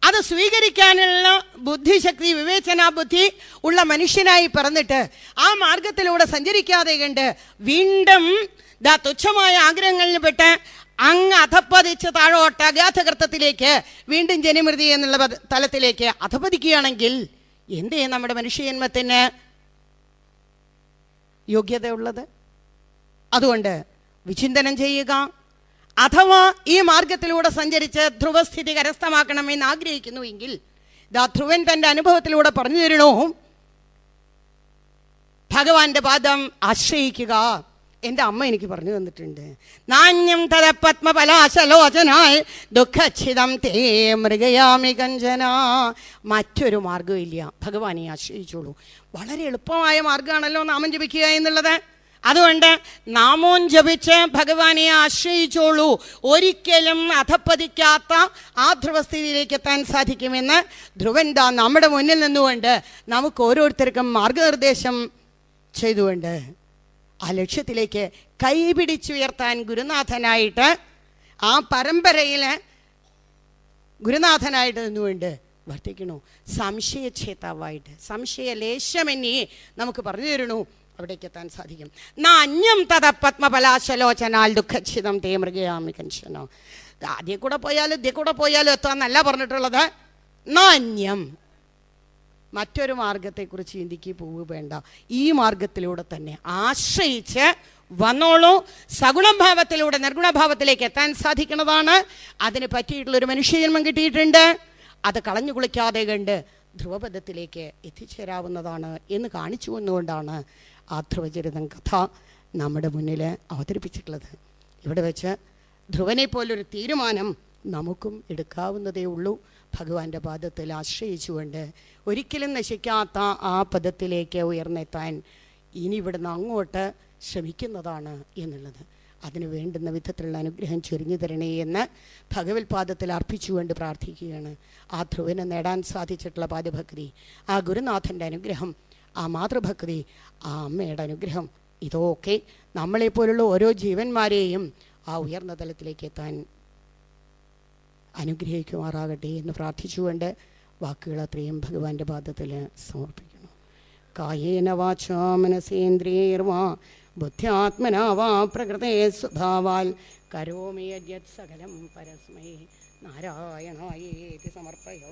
അത് സ്വീകരിക്കാനുള്ള ബുദ്ധിശക്തി വിവേചന ബുദ്ധി ഉള്ള മനുഷ്യനായി പറഞ്ഞിട്ട് ആ മാർഗത്തിലൂടെ സഞ്ചരിക്കാതെ കണ്ട് വീണ്ടും ദാ തുച്ഛമായ ആഗ്രഹങ്ങളിൽ പെട്ട് അങ്ങ് അധപ്പതിച്ച് താഴോട്ട് അഗാധകൃത്തത്തിലേക്ക് വീണ്ടും ജനിമൃതി എന്നുള്ള തലത്തിലേക്ക് അധപതിക്കുകയാണെങ്കിൽ എന്തേ നമ്മുടെ മനുഷ്യജന്മത്തിന് യോഗ്യതയുള്ളത് അതുകൊണ്ട് വിചിന്തനം ചെയ്യുക അഥവാ ഈ മാർഗത്തിലൂടെ സഞ്ചരിച്ച് ധ്രുവസ്ഥിതി കരസ്ഥമാക്കണമെന്ന് ആഗ്രഹിക്കുന്നു എങ്കിൽ ഇതാ ധ്രുവൻ തൻ്റെ അനുഭവത്തിലൂടെ പറഞ്ഞു തരണോ ഭഗവാന്റെ പാദം ആശ്രയിക്കുക എൻ്റെ അമ്മ എനിക്ക് പറഞ്ഞു തന്നിട്ടുണ്ട് നാണ്യം തര പത്മപലാശലോചനാൽ ദുഃഖിതം തേ മൃഗയാമി കഞ്ചന മറ്റൊരു മാർഗവും ഇല്ല ഭഗവാനെ ആശ്രയിച്ചോളൂ വളരെ എളുപ്പമായ മാർഗമാണല്ലോ നാമം ജപിക്കുക എന്നുള്ളത് അതുകൊണ്ട് നാമോൻ ജപിച്ച് ഭഗവാനെ ആശ്രയിച്ചോളൂ ഒരിക്കലും അധപ്പതിക്കാത്ത ആ ധ്രുവസ്ഥിതിയിലേക്ക് എത്താൻ സാധിക്കുമെന്ന് ധ്രുവൻ നമ്മുടെ മുന്നിൽ നിന്നുകൊണ്ട് നമുക്ക് ഓരോരുത്തർക്കും മാർഗനിർദ്ദേശം ചെയ്തുകൊണ്ട് ആ ലക്ഷ്യത്തിലേക്ക് കൈപിടിച്ചുയർത്താൻ ഗുരുനാഥനായിട്ട് ആ പരമ്പരയിൽ ഗുരുനാഥനായിട്ട് നിന്നുകൊണ്ട് വർദ്ധിക്കണു സംശയക്ഷേതാവായിട്ട് സംശയലേശമെന്നേ നമുക്ക് പറഞ്ഞു തരണു അവിടേക്ക് എത്താൻ സാധിക്കും നാഞ്ഞും തഥ പത്മപലാശലോചനാൽ ദുഃഖക്ഷിതം തേ മൃഗയാമി കഞ്ചനോ ആദ്യ കൂടെ പോയാലും ഇതേ കൂടെ പോയാലും എന്നല്ല പറഞ്ഞിട്ടുള്ളത് നാന്യം മറ്റൊരു മാർഗത്തെക്കുറിച്ച് കുറിച്ച് പോവുക വേണ്ട ഈ മാർഗത്തിലൂടെ തന്നെ ആശ്രയിച്ച് വന്നോളൂ സഗുണഭാവത്തിലൂടെ നിർഗുണഭാവത്തിലേക്ക് എത്താൻ സാധിക്കുന്നതാണ് അതിന് പറ്റിയിട്ടുള്ളൊരു മനുഷ്യജന്മം കിട്ടിയിട്ടുണ്ട് അത് കളഞ്ഞു കുളിക്കാതെ കണ്ട് ധ്രുവപദത്തിലേക്ക് എത്തിച്ചേരാവുന്നതാണ് എന്ന് കാണിച്ചു വന്നുകൊണ്ടാണ് ആധ്രുവചരിതം കഥ നമ്മുടെ മുന്നിൽ അവതരിപ്പിച്ചിട്ടുള്ളത് ഇവിടെ വെച്ച് ധ്രുവനെ പോലൊരു തീരുമാനം നമുക്കും എടുക്കാവുന്നതേ ഉള്ളൂ ഭഗവാന്റെ പാദത്തിൽ ആശ്രയിച്ചുകൊണ്ട് ഒരിക്കലും നശിക്കാത്ത ആ പദത്തിലേക്ക് ഉയർന്നെത്താൻ ഇനി ഇവിടുന്ന് അങ്ങോട്ട് ശ്രമിക്കുന്നതാണ് എന്നുള്ളത് അതിന് വേണ്ടുന്ന വിധത്തിലുള്ള അനുഗ്രഹം ചൊരിഞ്ഞു തരണേ എന്ന് ഭഗവത് പാദത്തിൽ അർപ്പിച്ചുകൊണ്ട് പ്രാർത്ഥിക്കുകയാണ് ആ ധ്രുവന് നേടാൻ സാധിച്ചിട്ടുള്ള പാദഭക്തി ആ ഗുരുനാഥൻ്റെ അനുഗ്രഹം ആ മാതൃഭക്തി ആ അമ്മയുടെ അനുഗ്രഹം ഇതൊക്കെ നമ്മളെപ്പോലുള്ള ഓരോ ജീവന്മാരെയും ആ ഉയർന്ന തലത്തിലേക്ക് എത്താൻ അനുഗ്രഹിക്കുമാറാകട്ടെ എന്ന് പ്രാർത്ഥിച്ചുകൊണ്ട് വാക്കുകൾ അത്രയും ഭഗവാന്റെ പാദത്തിൽ സമർപ്പിക്കുന്നു കായേന വാചോ മനസേന്ദ്രിയർവാ ബുദ്ധ്യാത്മനാവാ പ്രകൃതേ സ്വഭാവാൽ കരോമി സകലം പരസ്മൈ നാരായണായേ സമർപ്പയോ